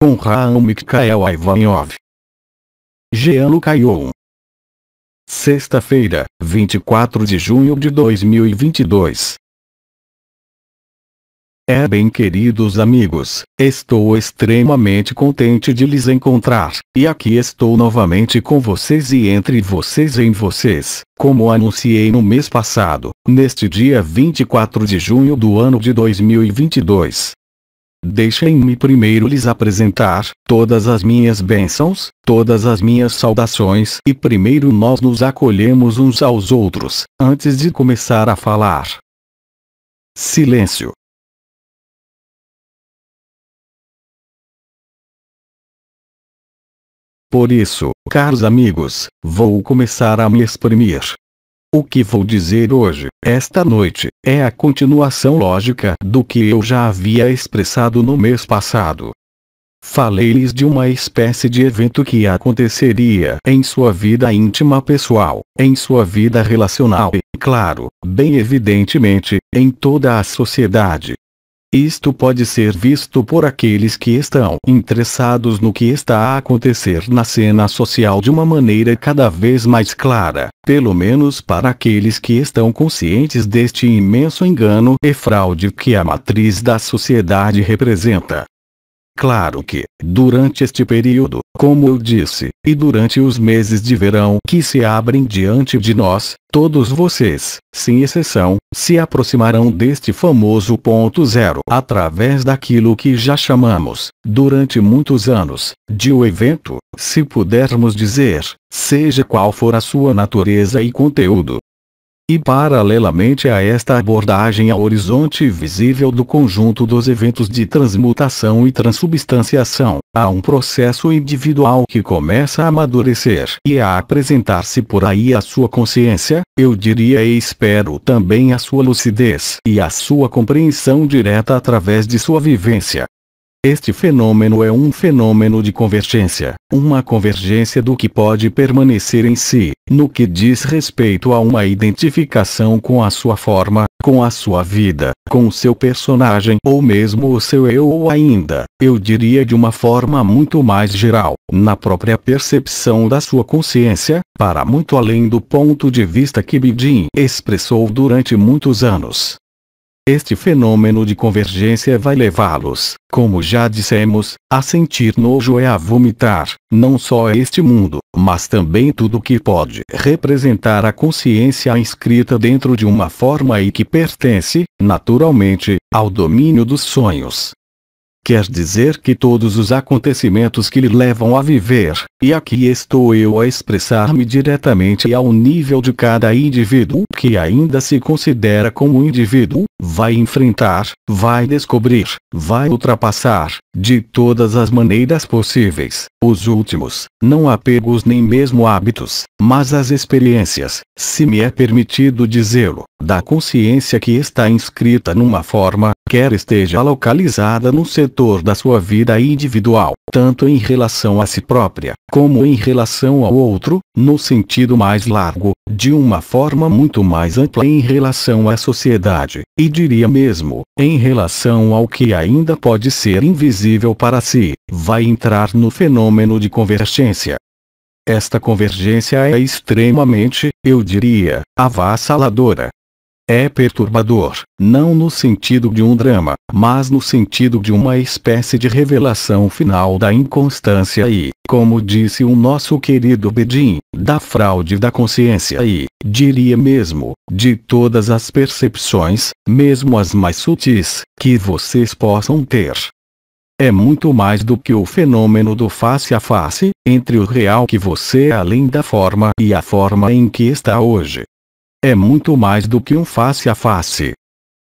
Conrail Mikhail Ivanov. Jean Caion. Sexta-feira, 24 de junho de 2022. É bem queridos amigos, estou extremamente contente de lhes encontrar, e aqui estou novamente com vocês e entre vocês em vocês, como anunciei no mês passado, neste dia 24 de junho do ano de 2022 Deixem-me primeiro lhes apresentar todas as minhas bênçãos, todas as minhas saudações e primeiro nós nos acolhemos uns aos outros, antes de começar a falar. Silêncio. Por isso, caros amigos, vou começar a me exprimir, o que vou dizer hoje, esta noite, é a continuação lógica do que eu já havia expressado no mês passado. Falei-lhes de uma espécie de evento que aconteceria em sua vida íntima pessoal, em sua vida relacional e, claro, bem evidentemente, em toda a sociedade. Isto pode ser visto por aqueles que estão interessados no que está a acontecer na cena social de uma maneira cada vez mais clara, pelo menos para aqueles que estão conscientes deste imenso engano e fraude que a matriz da sociedade representa. Claro que, durante este período, como eu disse, e durante os meses de verão que se abrem diante de nós, todos vocês, sem exceção, se aproximarão deste famoso ponto zero através daquilo que já chamamos, durante muitos anos, de o evento, se pudermos dizer, seja qual for a sua natureza e conteúdo, e paralelamente a esta abordagem ao horizonte visível do conjunto dos eventos de transmutação e transubstanciação, há um processo individual que começa a amadurecer e a apresentar-se por aí a sua consciência, eu diria e espero também a sua lucidez e a sua compreensão direta através de sua vivência, este fenômeno é um fenômeno de convergência, uma convergência do que pode permanecer em si, no que diz respeito a uma identificação com a sua forma, com a sua vida, com o seu personagem ou mesmo o seu eu ou ainda, eu diria de uma forma muito mais geral, na própria percepção da sua consciência, para muito além do ponto de vista que Bidin expressou durante muitos anos. Este fenômeno de convergência vai levá-los, como já dissemos, a sentir nojo e a vomitar, não só este mundo, mas também tudo que pode representar a consciência inscrita dentro de uma forma e que pertence, naturalmente, ao domínio dos sonhos. Quer dizer que todos os acontecimentos que lhe levam a viver, e aqui estou eu a expressar-me diretamente ao nível de cada indivíduo que ainda se considera como indivíduo, vai enfrentar, vai descobrir, vai ultrapassar, de todas as maneiras possíveis, os últimos, não apegos nem mesmo hábitos, mas as experiências, se me é permitido dizê-lo, da consciência que está inscrita numa forma, quer esteja localizada num setor da sua vida individual, tanto em relação a si própria, como em relação ao outro, no sentido mais largo, de uma forma muito mais ampla em relação à sociedade, e diria mesmo, em relação ao que ainda pode ser invisível para si, vai entrar no fenômeno de convergência. Esta convergência é extremamente, eu diria, avassaladora, é perturbador, não no sentido de um drama, mas no sentido de uma espécie de revelação final da inconstância e, como disse o nosso querido Bedin, da fraude da consciência e, diria mesmo, de todas as percepções, mesmo as mais sutis, que vocês possam ter. É muito mais do que o fenômeno do face a face, entre o real que você é além da forma e a forma em que está hoje, é muito mais do que um face a face.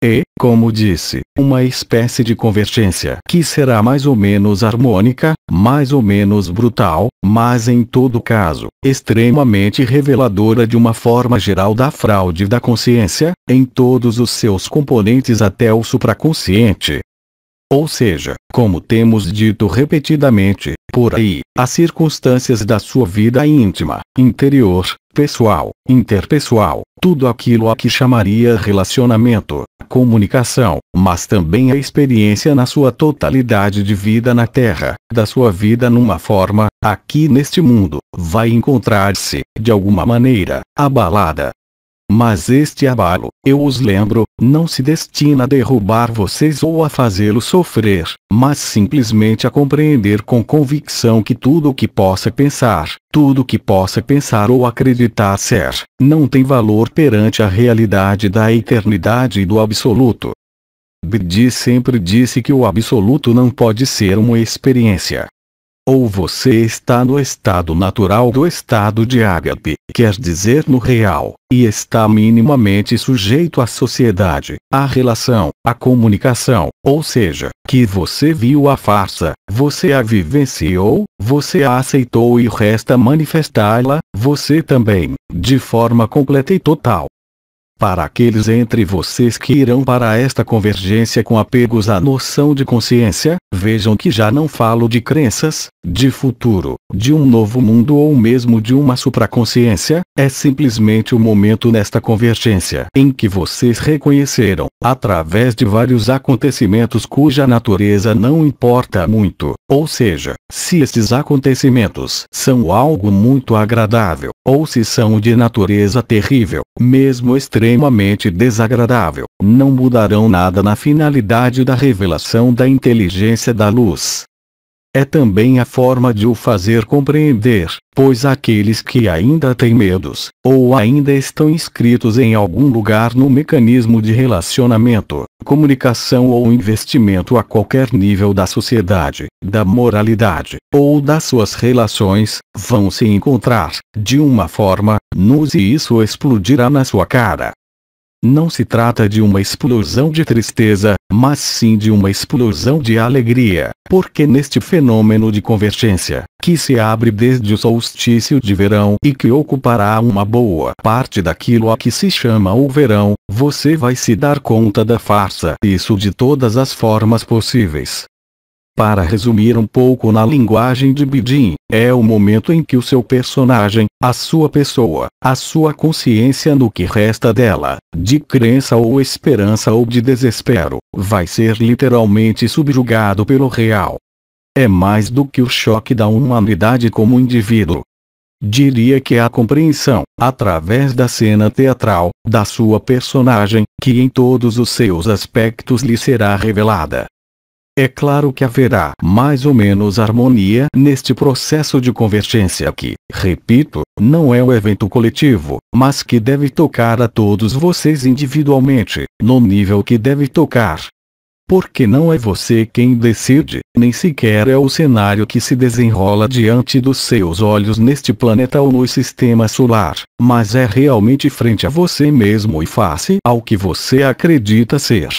E, como disse, uma espécie de convergência que será mais ou menos harmônica, mais ou menos brutal, mas em todo caso, extremamente reveladora de uma forma geral da fraude da consciência, em todos os seus componentes até o supraconsciente. Ou seja, como temos dito repetidamente, por aí, as circunstâncias da sua vida íntima, interior, pessoal, interpessoal, tudo aquilo a que chamaria relacionamento, comunicação, mas também a experiência na sua totalidade de vida na Terra, da sua vida numa forma, aqui neste mundo, vai encontrar-se, de alguma maneira, abalada, mas este abalo, eu os lembro, não se destina a derrubar vocês ou a fazê-los sofrer, mas simplesmente a compreender com convicção que tudo o que possa pensar, tudo o que possa pensar ou acreditar ser, não tem valor perante a realidade da eternidade e do absoluto. Bdi sempre disse que o absoluto não pode ser uma experiência, ou você está no estado natural do estado de ágape, quer dizer no real, e está minimamente sujeito à sociedade, à relação, à comunicação, ou seja, que você viu a farsa, você a vivenciou, você a aceitou e resta manifestá-la, você também, de forma completa e total. Para aqueles entre vocês que irão para esta convergência com apegos à noção de consciência, vejam que já não falo de crenças, de futuro, de um novo mundo ou mesmo de uma supraconsciência, é simplesmente o momento nesta convergência em que vocês reconheceram, através de vários acontecimentos cuja natureza não importa muito, ou seja, se estes acontecimentos são algo muito agradável, ou se são de natureza terrível, mesmo extremamente desagradável, não mudarão nada na finalidade da revelação da inteligência da luz, é também a forma de o fazer compreender, pois aqueles que ainda têm medos, ou ainda estão inscritos em algum lugar no mecanismo de relacionamento, comunicação ou investimento a qualquer nível da sociedade, da moralidade, ou das suas relações, vão se encontrar, de uma forma, nus e isso explodirá na sua cara. Não se trata de uma explosão de tristeza, mas sim de uma explosão de alegria, porque neste fenômeno de convergência, que se abre desde o solstício de verão e que ocupará uma boa parte daquilo a que se chama o verão, você vai se dar conta da farsa, isso de todas as formas possíveis, para resumir um pouco na linguagem de Bidin, é o momento em que o seu personagem, a sua pessoa, a sua consciência no que resta dela, de crença ou esperança ou de desespero, vai ser literalmente subjugado pelo real. É mais do que o choque da humanidade como indivíduo. Diria que é a compreensão, através da cena teatral, da sua personagem, que em todos os seus aspectos lhe será revelada, é claro que haverá mais ou menos harmonia neste processo de convergência que, repito, não é um evento coletivo, mas que deve tocar a todos vocês individualmente, no nível que deve tocar. Porque não é você quem decide, nem sequer é o cenário que se desenrola diante dos seus olhos neste planeta ou no sistema solar, mas é realmente frente a você mesmo e face ao que você acredita ser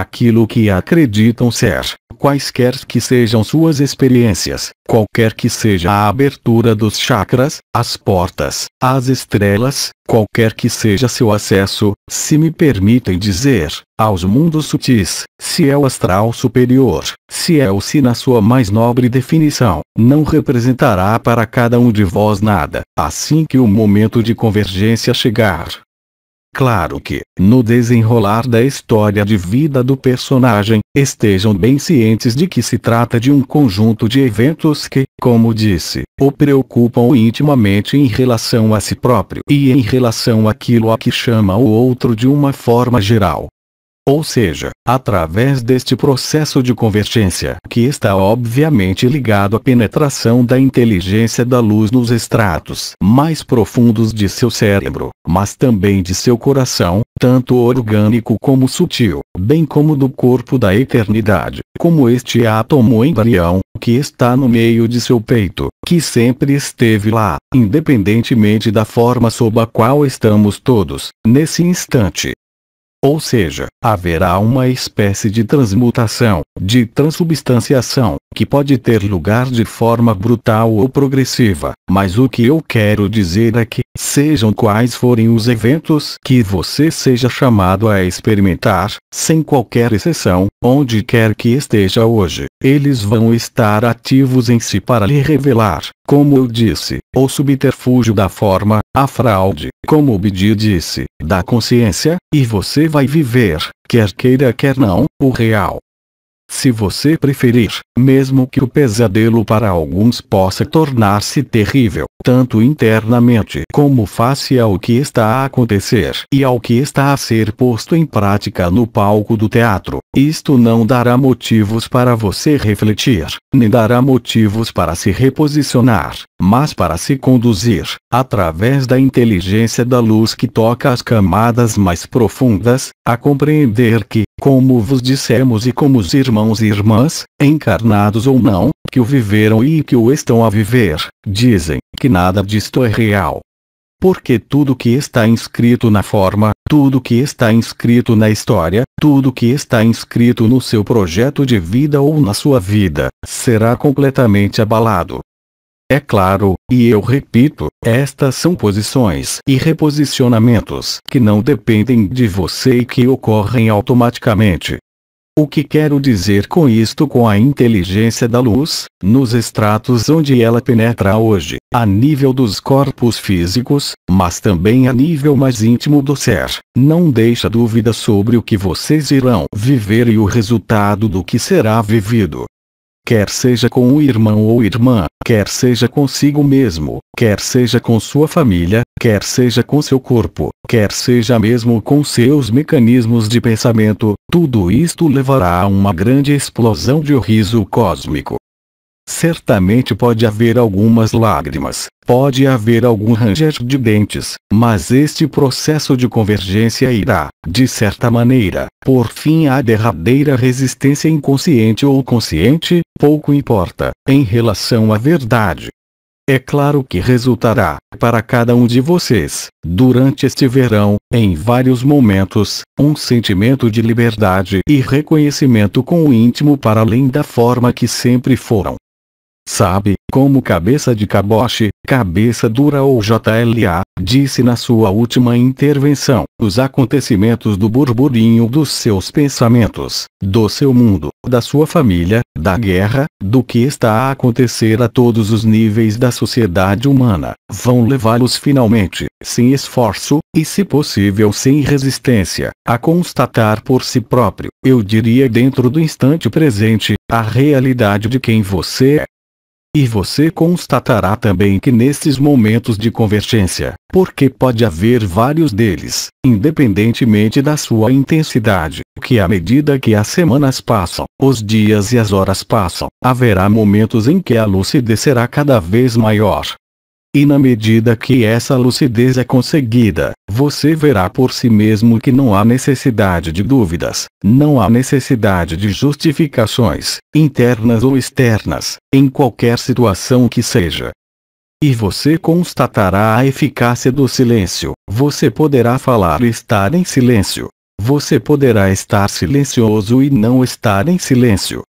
aquilo que acreditam ser, quaisquer que sejam suas experiências, qualquer que seja a abertura dos chakras, as portas, as estrelas, qualquer que seja seu acesso, se me permitem dizer, aos mundos sutis, se é o astral superior, se é o se na sua mais nobre definição, não representará para cada um de vós nada. Assim que o momento de convergência chegar, Claro que, no desenrolar da história de vida do personagem, estejam bem cientes de que se trata de um conjunto de eventos que, como disse, o preocupam intimamente em relação a si próprio e em relação àquilo a que chama o outro de uma forma geral. Ou seja, através deste processo de convergência, que está obviamente ligado à penetração da inteligência da luz nos estratos mais profundos de seu cérebro, mas também de seu coração, tanto orgânico como sutil, bem como do corpo da eternidade, como este átomo embrião, que está no meio de seu peito, que sempre esteve lá, independentemente da forma sob a qual estamos todos, nesse instante, ou seja, haverá uma espécie de transmutação, de transubstanciação, que pode ter lugar de forma brutal ou progressiva, mas o que eu quero dizer é que, Sejam quais forem os eventos que você seja chamado a experimentar, sem qualquer exceção, onde quer que esteja hoje, eles vão estar ativos em si para lhe revelar, como eu disse, o subterfúgio da forma, a fraude, como Bidi disse, da consciência, e você vai viver, quer queira quer não, o real. Se você preferir, mesmo que o pesadelo para alguns possa tornar-se terrível, tanto internamente como face ao que está a acontecer e ao que está a ser posto em prática no palco do teatro. Isto não dará motivos para você refletir, nem dará motivos para se reposicionar, mas para se conduzir, através da inteligência da luz que toca as camadas mais profundas, a compreender que, como vos dissemos e como os irmãos e irmãs, encarnados ou não, que o viveram e que o estão a viver, dizem que nada disto é real. Porque tudo que está inscrito na forma, tudo que está inscrito na história, tudo que está inscrito no seu projeto de vida ou na sua vida, será completamente abalado. É claro, e eu repito, estas são posições e reposicionamentos que não dependem de você e que ocorrem automaticamente. O que quero dizer com isto com a inteligência da luz, nos estratos onde ela penetra hoje, a nível dos corpos físicos, mas também a nível mais íntimo do ser, não deixa dúvida sobre o que vocês irão viver e o resultado do que será vivido quer seja com o irmão ou irmã, quer seja consigo mesmo, quer seja com sua família, quer seja com seu corpo, quer seja mesmo com seus mecanismos de pensamento, tudo isto levará a uma grande explosão de riso cósmico. Certamente pode haver algumas lágrimas, pode haver algum ranger de dentes, mas este processo de convergência irá, de certa maneira, por fim à derradeira resistência inconsciente ou consciente, pouco importa, em relação à verdade. É claro que resultará, para cada um de vocês, durante este verão, em vários momentos, um sentimento de liberdade e reconhecimento com o íntimo para além da forma que sempre foram. Sabe, como cabeça de caboche, cabeça dura ou JLA, disse na sua última intervenção, os acontecimentos do burburinho dos seus pensamentos, do seu mundo, da sua família, da guerra, do que está a acontecer a todos os níveis da sociedade humana, vão levá-los finalmente, sem esforço, e se possível sem resistência, a constatar por si próprio, eu diria dentro do instante presente, a realidade de quem você é. E você constatará também que nesses momentos de convergência, porque pode haver vários deles, independentemente da sua intensidade, que à medida que as semanas passam, os dias e as horas passam, haverá momentos em que a lucidez será cada vez maior, e na medida que essa lucidez é conseguida, você verá por si mesmo que não há necessidade de dúvidas, não há necessidade de justificações, internas ou externas, em qualquer situação que seja. E você constatará a eficácia do silêncio, você poderá falar e estar em silêncio. Você poderá estar silencioso e não estar em silêncio.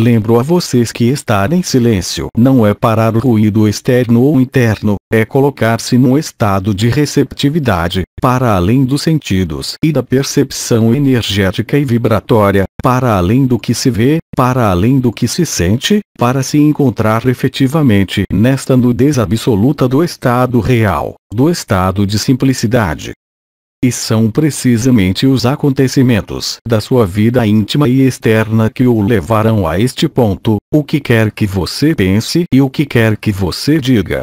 Lembro a vocês que estar em silêncio não é parar o ruído externo ou interno, é colocar-se num estado de receptividade, para além dos sentidos e da percepção energética e vibratória, para além do que se vê, para além do que se sente, para se encontrar efetivamente nesta nudez absoluta do estado real, do estado de simplicidade, e são precisamente os acontecimentos da sua vida íntima e externa que o levarão a este ponto, o que quer que você pense e o que quer que você diga.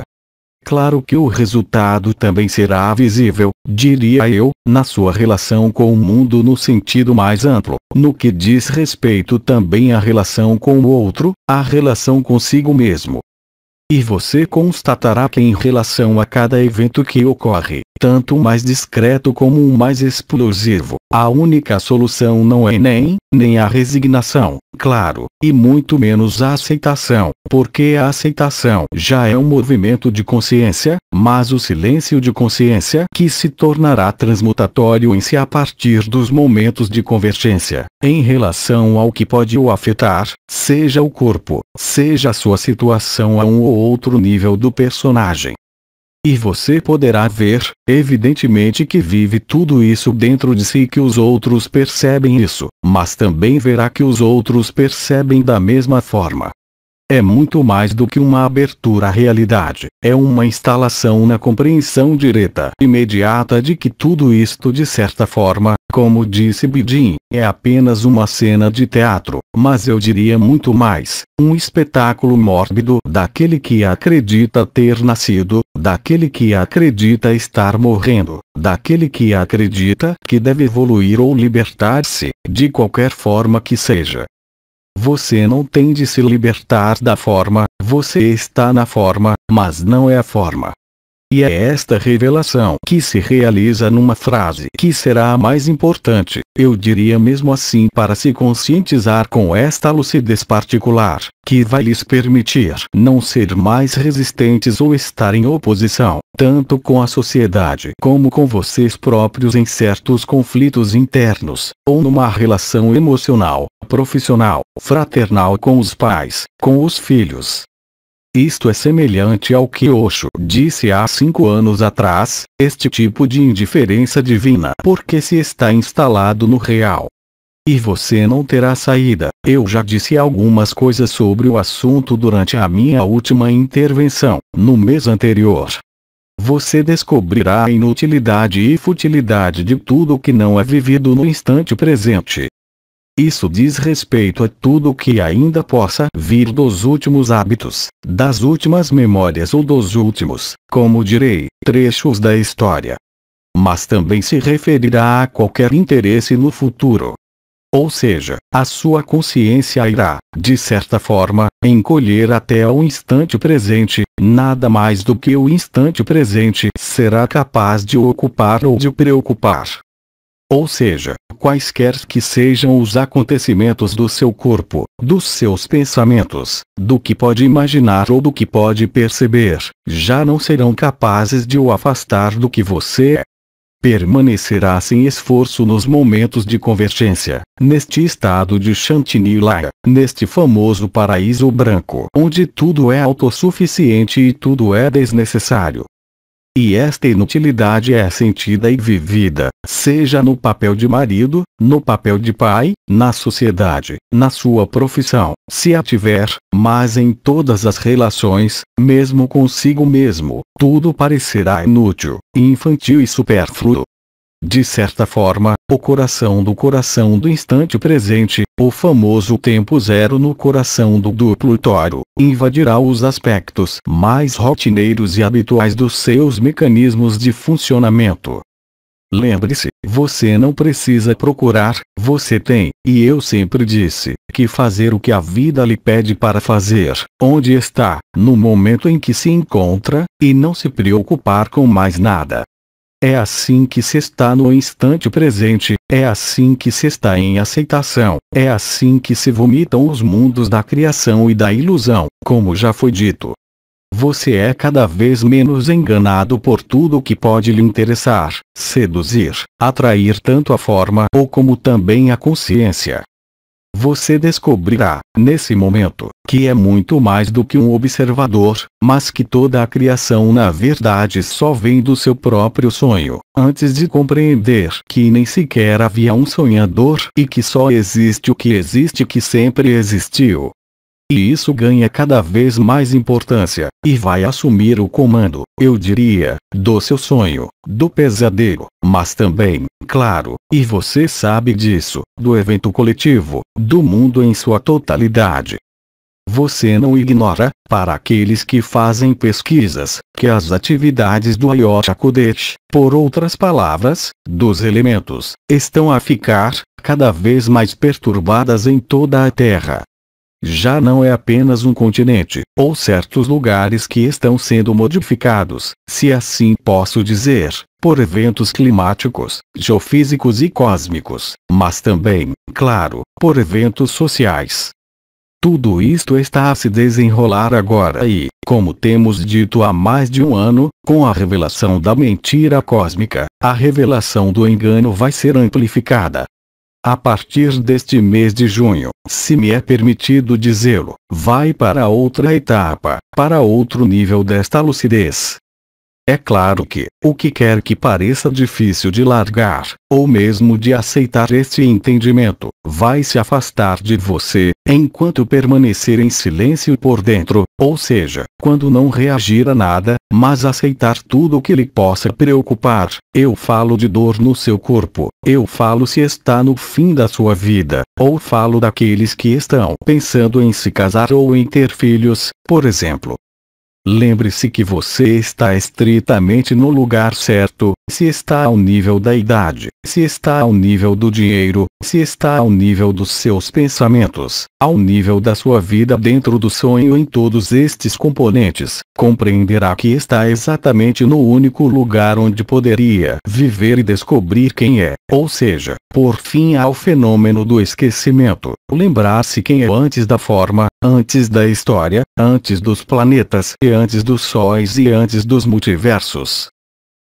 Claro que o resultado também será visível, diria eu, na sua relação com o mundo no sentido mais amplo, no que diz respeito também à relação com o outro, à relação consigo mesmo. E você constatará que em relação a cada evento que ocorre, tanto o mais discreto como o mais explosivo. A única solução não é nem, nem a resignação, claro, e muito menos a aceitação, porque a aceitação já é um movimento de consciência, mas o silêncio de consciência que se tornará transmutatório em si a partir dos momentos de convergência, em relação ao que pode o afetar, seja o corpo, seja a sua situação a um ou outro nível do personagem, e você poderá ver, evidentemente que vive tudo isso dentro de si e que os outros percebem isso, mas também verá que os outros percebem da mesma forma. É muito mais do que uma abertura à realidade, é uma instalação na compreensão direta, imediata de que tudo isto de certa forma, como disse Bidin, é apenas uma cena de teatro, mas eu diria muito mais, um espetáculo mórbido daquele que acredita ter nascido, daquele que acredita estar morrendo, daquele que acredita que deve evoluir ou libertar-se, de qualquer forma que seja, você não tem de se libertar da forma, você está na forma, mas não é a forma. E é esta revelação que se realiza numa frase que será a mais importante, eu diria mesmo assim para se conscientizar com esta lucidez particular, que vai lhes permitir não ser mais resistentes ou estar em oposição, tanto com a sociedade como com vocês próprios em certos conflitos internos, ou numa relação emocional, profissional, fraternal com os pais, com os filhos, isto é semelhante ao que Osho disse há cinco anos atrás, este tipo de indiferença divina porque se está instalado no real. E você não terá saída, eu já disse algumas coisas sobre o assunto durante a minha última intervenção, no mês anterior. Você descobrirá a inutilidade e futilidade de tudo que não é vivido no instante presente. Isso diz respeito a tudo que ainda possa vir dos últimos hábitos, das últimas memórias ou dos últimos, como direi, trechos da história. Mas também se referirá a qualquer interesse no futuro. Ou seja, a sua consciência irá, de certa forma, encolher até ao instante presente, nada mais do que o instante presente será capaz de ocupar ou de preocupar. Ou seja, quaisquer que sejam os acontecimentos do seu corpo, dos seus pensamentos, do que pode imaginar ou do que pode perceber, já não serão capazes de o afastar do que você é. Permanecerá sem esforço nos momentos de convergência, neste estado de Chantinila, neste famoso paraíso branco, onde tudo é autossuficiente e tudo é desnecessário e esta inutilidade é sentida e vivida, seja no papel de marido, no papel de pai, na sociedade, na sua profissão, se a tiver, mas em todas as relações, mesmo consigo mesmo, tudo parecerá inútil, infantil e supérfluo. De certa forma, o coração do coração do instante presente, o famoso tempo zero no coração do duplo toro, invadirá os aspectos mais rotineiros e habituais dos seus mecanismos de funcionamento. Lembre-se, você não precisa procurar, você tem, e eu sempre disse, que fazer o que a vida lhe pede para fazer, onde está, no momento em que se encontra, e não se preocupar com mais nada. É assim que se está no instante presente, é assim que se está em aceitação, é assim que se vomitam os mundos da criação e da ilusão, como já foi dito. Você é cada vez menos enganado por tudo o que pode lhe interessar, seduzir, atrair tanto a forma ou como também a consciência você descobrirá, nesse momento, que é muito mais do que um observador, mas que toda a criação na verdade só vem do seu próprio sonho, antes de compreender que nem sequer havia um sonhador e que só existe o que existe que sempre existiu e isso ganha cada vez mais importância, e vai assumir o comando, eu diria, do seu sonho, do pesadelo, mas também, claro, e você sabe disso, do evento coletivo, do mundo em sua totalidade. Você não ignora, para aqueles que fazem pesquisas, que as atividades do Ayota por outras palavras, dos elementos, estão a ficar, cada vez mais perturbadas em toda a Terra, já não é apenas um continente, ou certos lugares que estão sendo modificados, se assim posso dizer, por eventos climáticos, geofísicos e cósmicos, mas também, claro, por eventos sociais. Tudo isto está a se desenrolar agora e, como temos dito há mais de um ano, com a revelação da mentira cósmica, a revelação do engano vai ser amplificada, a partir deste mês de junho, se me é permitido dizê-lo, vai para outra etapa, para outro nível desta lucidez, é claro que, o que quer que pareça difícil de largar, ou mesmo de aceitar este entendimento, vai se afastar de você, enquanto permanecer em silêncio por dentro, ou seja, quando não reagir a nada, mas aceitar tudo o que lhe possa preocupar. Eu falo de dor no seu corpo, eu falo se está no fim da sua vida, ou falo daqueles que estão pensando em se casar ou em ter filhos, por exemplo, Lembre-se que você está estritamente no lugar certo, se está ao nível da idade, se está ao nível do dinheiro, se está ao nível dos seus pensamentos, ao nível da sua vida dentro do sonho em todos estes componentes, compreenderá que está exatamente no único lugar onde poderia viver e descobrir quem é, ou seja, por fim ao fenômeno do esquecimento. Lembrar-se quem é antes da forma, antes da história, antes dos planetas e antes dos sóis e antes dos multiversos.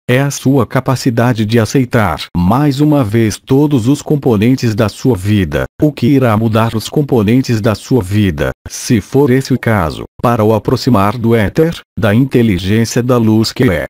É a sua capacidade de aceitar mais uma vez todos os componentes da sua vida, o que irá mudar os componentes da sua vida, se for esse o caso, para o aproximar do éter, da inteligência da luz que é.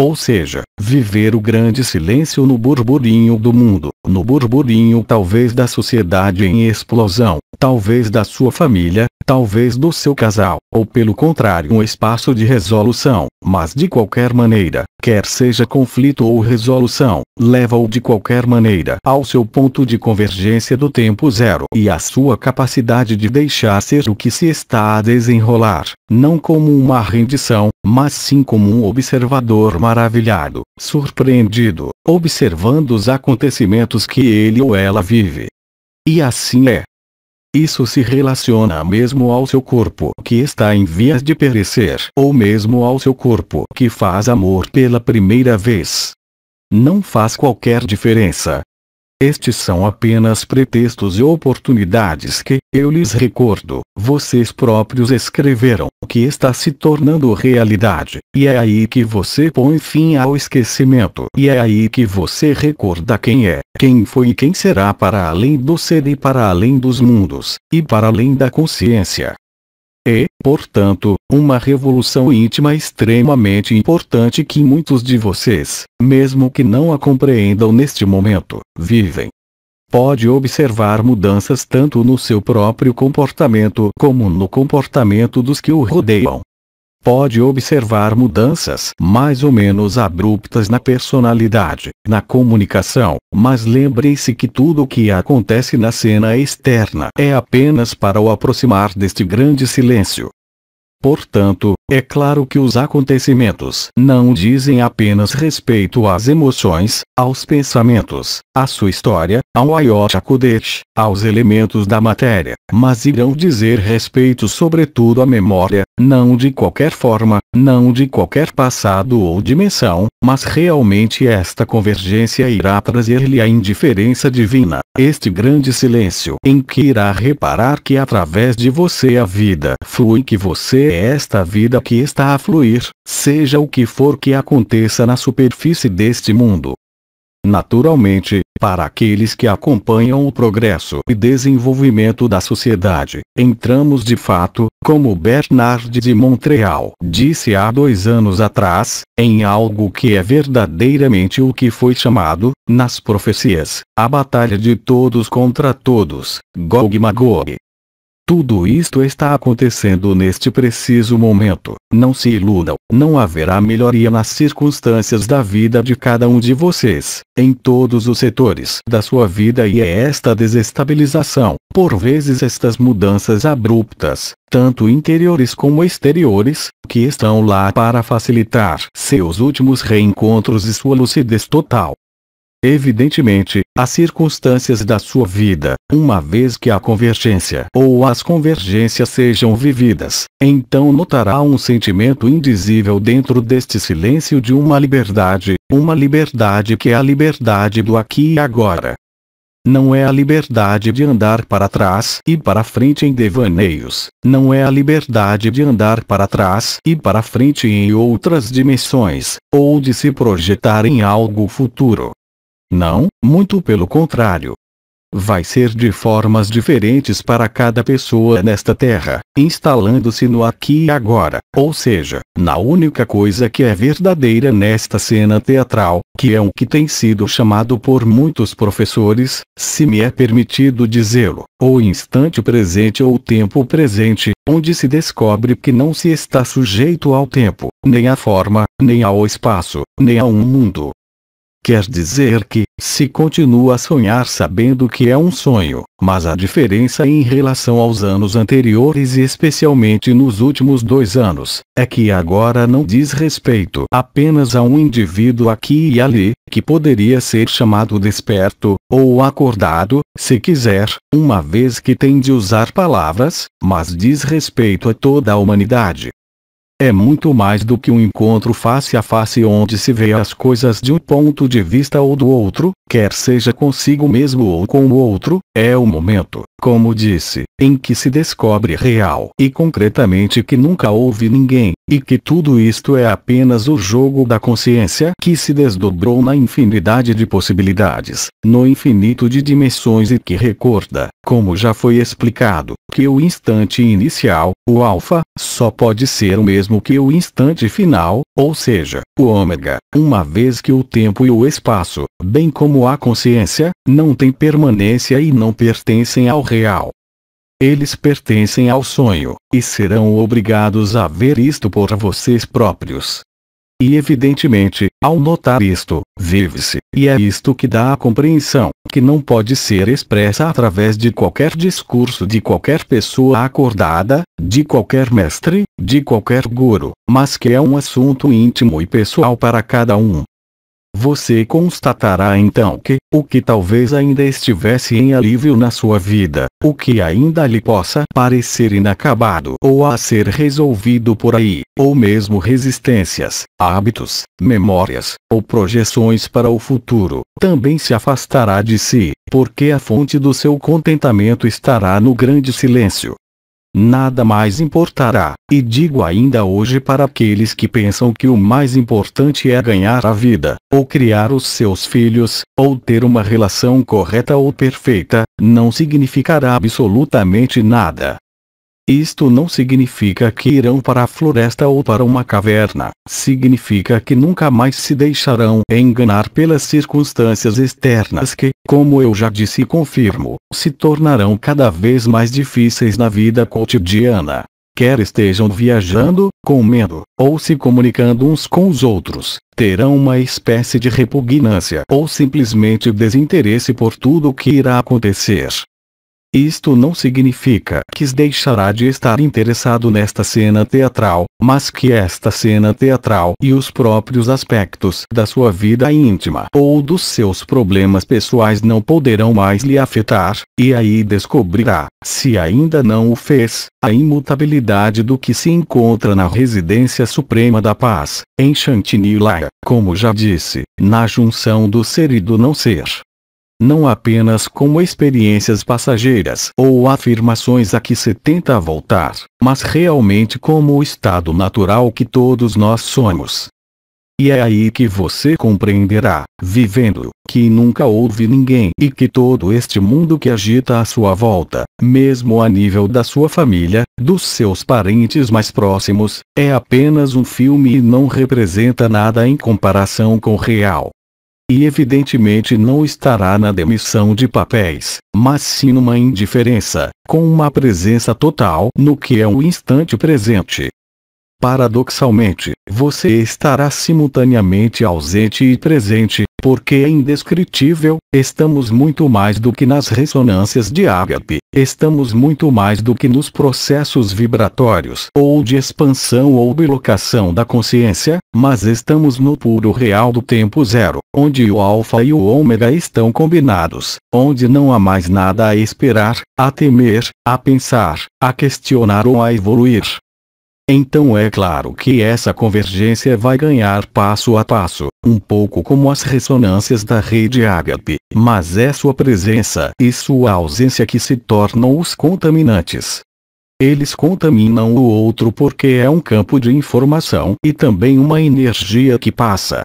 Ou seja, viver o grande silêncio no burburinho do mundo, no burburinho talvez da sociedade em explosão, talvez da sua família, talvez do seu casal, ou pelo contrário um espaço de resolução, mas de qualquer maneira, quer seja conflito ou resolução, leva-o de qualquer maneira ao seu ponto de convergência do tempo zero e à sua capacidade de deixar ser o que se está a desenrolar, não como uma rendição, mas sim como um observador maravilhado, surpreendido, observando os acontecimentos que ele ou ela vive. E assim é, isso se relaciona mesmo ao seu corpo que está em vias de perecer ou mesmo ao seu corpo que faz amor pela primeira vez. Não faz qualquer diferença, estes são apenas pretextos e oportunidades que, eu lhes recordo, vocês próprios escreveram, que está se tornando realidade, e é aí que você põe fim ao esquecimento, e é aí que você recorda quem é, quem foi e quem será para além do ser e para além dos mundos, e para além da consciência. É, portanto, uma revolução íntima extremamente importante que muitos de vocês, mesmo que não a compreendam neste momento, vivem. Pode observar mudanças tanto no seu próprio comportamento como no comportamento dos que o rodeiam pode observar mudanças mais ou menos abruptas na personalidade, na comunicação, mas lembre-se que tudo o que acontece na cena externa é apenas para o aproximar deste grande silêncio. Portanto, é claro que os acontecimentos não dizem apenas respeito às emoções, aos pensamentos, à sua história, ao Ayotchakudesh, aos elementos da matéria, mas irão dizer respeito sobretudo à memória, não de qualquer forma, não de qualquer passado ou dimensão, mas realmente esta convergência irá trazer-lhe a indiferença divina, este grande silêncio em que irá reparar que através de você a vida flui que você é esta vida que está a fluir, seja o que for que aconteça na superfície deste mundo. Naturalmente, para aqueles que acompanham o progresso e desenvolvimento da sociedade, entramos de fato, como Bernard de Montreal disse há dois anos atrás, em algo que é verdadeiramente o que foi chamado, nas profecias, a batalha de todos contra todos, Gog Magog, tudo isto está acontecendo neste preciso momento. Não se iludam, não haverá melhoria nas circunstâncias da vida de cada um de vocês, em todos os setores da sua vida e é esta desestabilização, por vezes estas mudanças abruptas, tanto interiores como exteriores, que estão lá para facilitar seus últimos reencontros e sua lucidez total evidentemente, as circunstâncias da sua vida, uma vez que a convergência ou as convergências sejam vividas, então notará um sentimento indizível dentro deste silêncio de uma liberdade, uma liberdade que é a liberdade do aqui e agora. Não é a liberdade de andar para trás e para frente em devaneios, não é a liberdade de andar para trás e para frente em outras dimensões, ou de se projetar em algo futuro, não, muito pelo contrário. Vai ser de formas diferentes para cada pessoa nesta terra, instalando-se no aqui e agora, ou seja, na única coisa que é verdadeira nesta cena teatral, que é o que tem sido chamado por muitos professores, se me é permitido dizê-lo, o instante presente ou o tempo presente, onde se descobre que não se está sujeito ao tempo, nem à forma, nem ao espaço, nem a um mundo, Quer dizer que, se continua a sonhar sabendo que é um sonho, mas a diferença em relação aos anos anteriores e especialmente nos últimos dois anos, é que agora não diz respeito apenas a um indivíduo aqui e ali, que poderia ser chamado desperto, ou acordado, se quiser, uma vez que tem de usar palavras, mas diz respeito a toda a humanidade. É muito mais do que um encontro face a face onde se vê as coisas de um ponto de vista ou do outro, quer seja consigo mesmo ou com o outro, é o momento, como disse, em que se descobre real e concretamente que nunca houve ninguém, e que tudo isto é apenas o jogo da consciência que se desdobrou na infinidade de possibilidades, no infinito de dimensões e que recorda, como já foi explicado, que o instante inicial, o alfa, só pode ser o mesmo que o instante final, ou seja, o ômega, uma vez que o tempo e o espaço, bem como a consciência, não têm permanência e não pertencem ao real. Eles pertencem ao sonho, e serão obrigados a ver isto por vocês próprios. E evidentemente, ao notar isto, vive-se, e é isto que dá a compreensão, que não pode ser expressa através de qualquer discurso de qualquer pessoa acordada, de qualquer mestre, de qualquer guru, mas que é um assunto íntimo e pessoal para cada um. Você constatará então que, o que talvez ainda estivesse em alívio na sua vida, o que ainda lhe possa parecer inacabado ou a ser resolvido por aí, ou mesmo resistências, hábitos, memórias, ou projeções para o futuro, também se afastará de si, porque a fonte do seu contentamento estará no grande silêncio, nada mais importará, e digo ainda hoje para aqueles que pensam que o mais importante é ganhar a vida, ou criar os seus filhos, ou ter uma relação correta ou perfeita, não significará absolutamente nada, isto não significa que irão para a floresta ou para uma caverna. Significa que nunca mais se deixarão enganar pelas circunstâncias externas que, como eu já disse e confirmo, se tornarão cada vez mais difíceis na vida cotidiana. Quer estejam viajando, comendo, ou se comunicando uns com os outros, terão uma espécie de repugnância ou simplesmente desinteresse por tudo o que irá acontecer. Isto não significa que deixará de estar interessado nesta cena teatral, mas que esta cena teatral e os próprios aspectos da sua vida íntima ou dos seus problemas pessoais não poderão mais lhe afetar, e aí descobrirá, se ainda não o fez, a imutabilidade do que se encontra na residência suprema da paz, em chantilly como já disse, na junção do ser e do não ser não apenas como experiências passageiras ou afirmações a que se tenta voltar, mas realmente como o estado natural que todos nós somos. E é aí que você compreenderá, vivendo, que nunca houve ninguém e que todo este mundo que agita à sua volta, mesmo a nível da sua família, dos seus parentes mais próximos, é apenas um filme e não representa nada em comparação com o real. E evidentemente não estará na demissão de papéis, mas sim numa indiferença, com uma presença total no que é o instante presente. Paradoxalmente, você estará simultaneamente ausente e presente, porque é indescritível, estamos muito mais do que nas ressonâncias de ágape, estamos muito mais do que nos processos vibratórios ou de expansão ou bilocação da consciência, mas estamos no puro real do tempo zero, onde o alfa e o ômega estão combinados, onde não há mais nada a esperar, a temer, a pensar, a questionar ou a evoluir, então é claro que essa convergência vai ganhar passo a passo, um pouco como as ressonâncias da rede ágape, mas é sua presença e sua ausência que se tornam os contaminantes. Eles contaminam o outro porque é um campo de informação e também uma energia que passa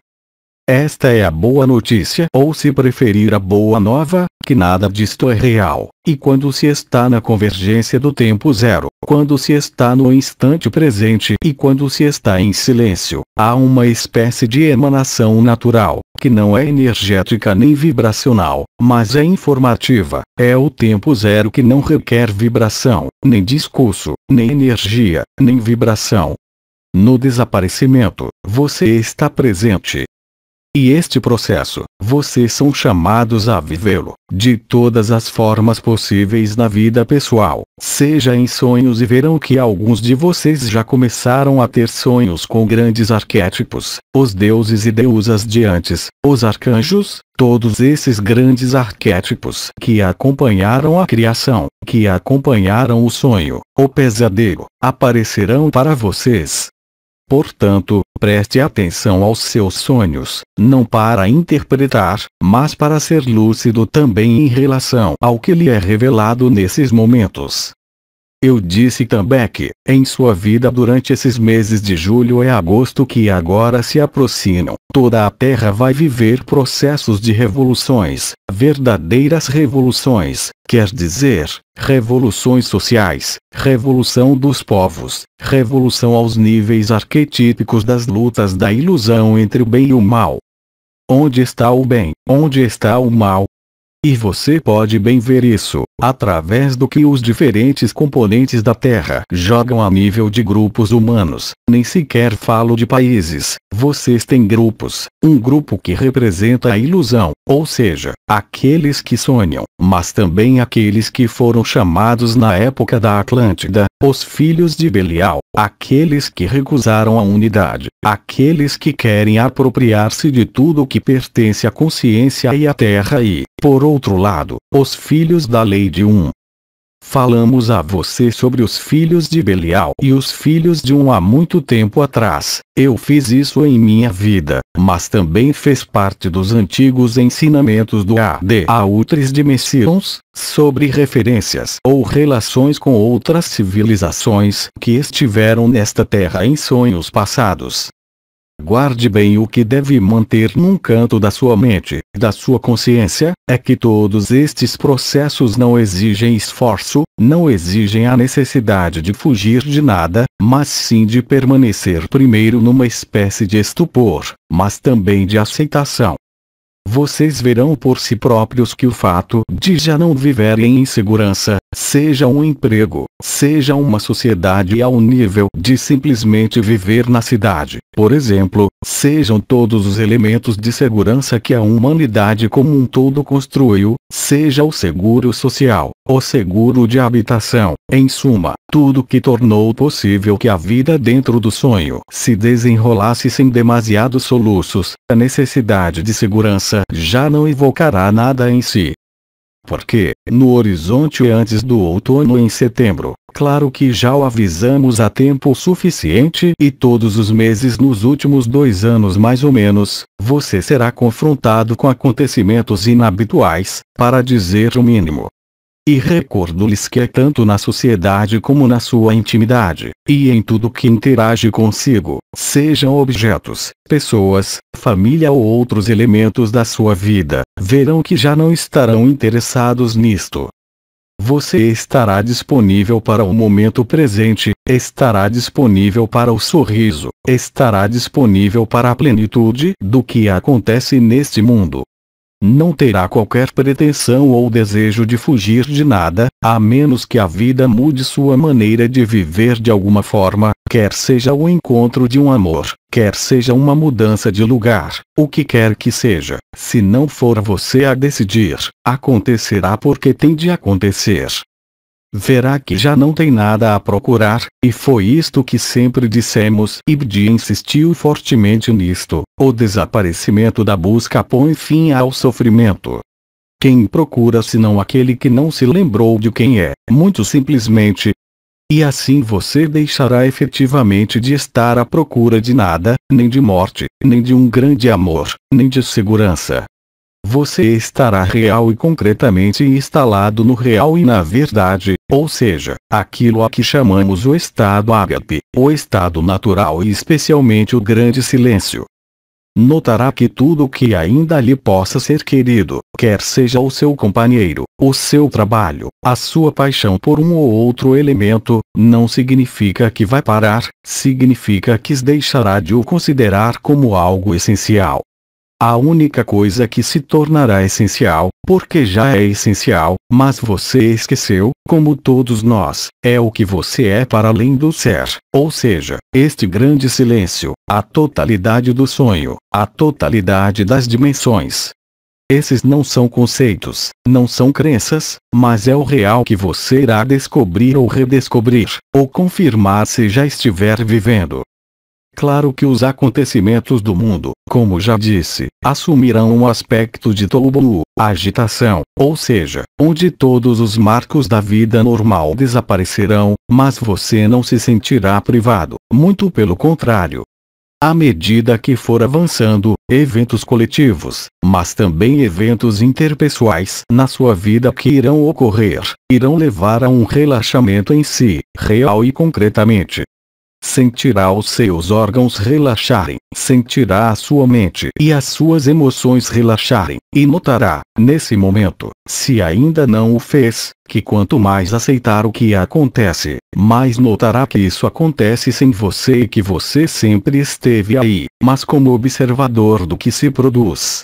esta é a boa notícia ou se preferir a boa nova, que nada disto é real, e quando se está na convergência do tempo zero, quando se está no instante presente e quando se está em silêncio, há uma espécie de emanação natural, que não é energética nem vibracional, mas é informativa, é o tempo zero que não requer vibração, nem discurso, nem energia, nem vibração, no desaparecimento, você está presente, e este processo, vocês são chamados a vivê-lo, de todas as formas possíveis na vida pessoal, seja em sonhos e verão que alguns de vocês já começaram a ter sonhos com grandes arquétipos, os deuses e deusas de antes, os arcanjos, todos esses grandes arquétipos que acompanharam a criação, que acompanharam o sonho, o pesadelo, aparecerão para vocês, Portanto, preste atenção aos seus sonhos, não para interpretar, mas para ser lúcido também em relação ao que lhe é revelado nesses momentos. Eu disse também que, em sua vida durante esses meses de julho e agosto que agora se aproximam, toda a Terra vai viver processos de revoluções, verdadeiras revoluções, quer dizer, revoluções sociais, revolução dos povos, revolução aos níveis arquetípicos das lutas da ilusão entre o bem e o mal. Onde está o bem? Onde está o mal? E você pode bem ver isso, através do que os diferentes componentes da Terra jogam a nível de grupos humanos. Nem sequer falo de países, vocês têm grupos, um grupo que representa a ilusão, ou seja, aqueles que sonham, mas também aqueles que foram chamados na época da Atlântida, os filhos de Belial, aqueles que recusaram a unidade, aqueles que querem apropriar-se de tudo que pertence à consciência e à terra e, por outro outro lado, os filhos da lei de um. Falamos a você sobre os filhos de Belial e os filhos de um há muito tempo atrás. Eu fiz isso em minha vida, mas também fez parte dos antigos ensinamentos do A.D. Autres de Messias sobre referências ou relações com outras civilizações que estiveram nesta terra em sonhos passados. Guarde bem o que deve manter num canto da sua mente, da sua consciência, é que todos estes processos não exigem esforço, não exigem a necessidade de fugir de nada, mas sim de permanecer primeiro numa espécie de estupor, mas também de aceitação vocês verão por si próprios que o fato de já não viverem em segurança, seja um emprego, seja uma sociedade ao nível de simplesmente viver na cidade, por exemplo, sejam todos os elementos de segurança que a humanidade como um todo construiu, seja o seguro social, o seguro de habitação, em suma, tudo que tornou possível que a vida dentro do sonho se desenrolasse sem demasiados soluços, a necessidade de segurança já não evocará nada em si, porque, no horizonte antes do outono em setembro, claro que já o avisamos há tempo suficiente e todos os meses nos últimos dois anos mais ou menos, você será confrontado com acontecimentos inabituais, para dizer o mínimo. E recordo-lhes que é tanto na sociedade como na sua intimidade, e em tudo que interage consigo, sejam objetos, pessoas, família ou outros elementos da sua vida, verão que já não estarão interessados nisto. Você estará disponível para o momento presente, estará disponível para o sorriso, estará disponível para a plenitude do que acontece neste mundo, não terá qualquer pretensão ou desejo de fugir de nada, a menos que a vida mude sua maneira de viver de alguma forma, quer seja o encontro de um amor, quer seja uma mudança de lugar, o que quer que seja, se não for você a decidir, acontecerá porque tem de acontecer, verá que já não tem nada a procurar, e foi isto que sempre dissemos. Ibdi insistiu fortemente nisto, o desaparecimento da busca põe fim ao sofrimento. Quem procura senão aquele que não se lembrou de quem é, muito simplesmente, e assim você deixará efetivamente de estar à procura de nada, nem de morte, nem de um grande amor, nem de segurança, você estará real e concretamente instalado no real e na verdade, ou seja, aquilo a que chamamos o estado ágape, o estado natural e especialmente o grande silêncio. Notará que tudo o que ainda lhe possa ser querido, quer seja o seu companheiro, o seu trabalho, a sua paixão por um ou outro elemento, não significa que vai parar, significa que deixará de o considerar como algo essencial a única coisa que se tornará essencial, porque já é essencial, mas você esqueceu, como todos nós, é o que você é para além do ser, ou seja, este grande silêncio, a totalidade do sonho, a totalidade das dimensões. Esses não são conceitos, não são crenças, mas é o real que você irá descobrir ou redescobrir, ou confirmar se já estiver vivendo. Claro que os acontecimentos do mundo, como já disse, assumirão um aspecto de toubulu, agitação, ou seja, onde todos os marcos da vida normal desaparecerão, mas você não se sentirá privado, muito pelo contrário. À medida que for avançando, eventos coletivos, mas também eventos interpessoais na sua vida que irão ocorrer, irão levar a um relaxamento em si, real e concretamente sentirá os seus órgãos relaxarem, sentirá a sua mente e as suas emoções relaxarem, e notará, nesse momento, se ainda não o fez, que quanto mais aceitar o que acontece, mais notará que isso acontece sem você e que você sempre esteve aí, mas como observador do que se produz.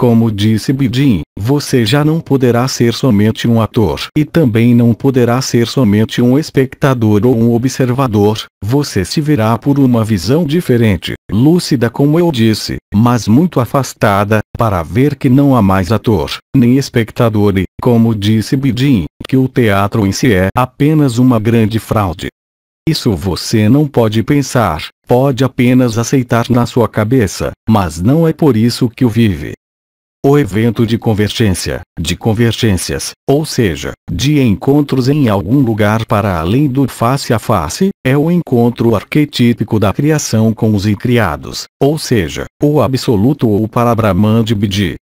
Como disse Bidin, você já não poderá ser somente um ator e também não poderá ser somente um espectador ou um observador, você se verá por uma visão diferente, lúcida como eu disse, mas muito afastada, para ver que não há mais ator, nem espectador e, como disse Bidin, que o teatro em si é apenas uma grande fraude. Isso você não pode pensar, pode apenas aceitar na sua cabeça, mas não é por isso que o vive o evento de convergência, de convergências, ou seja, de encontros em algum lugar para além do face a face, é o encontro arquetípico da criação com os incriados, ou seja, o absoluto ou para Brahman de Bidi.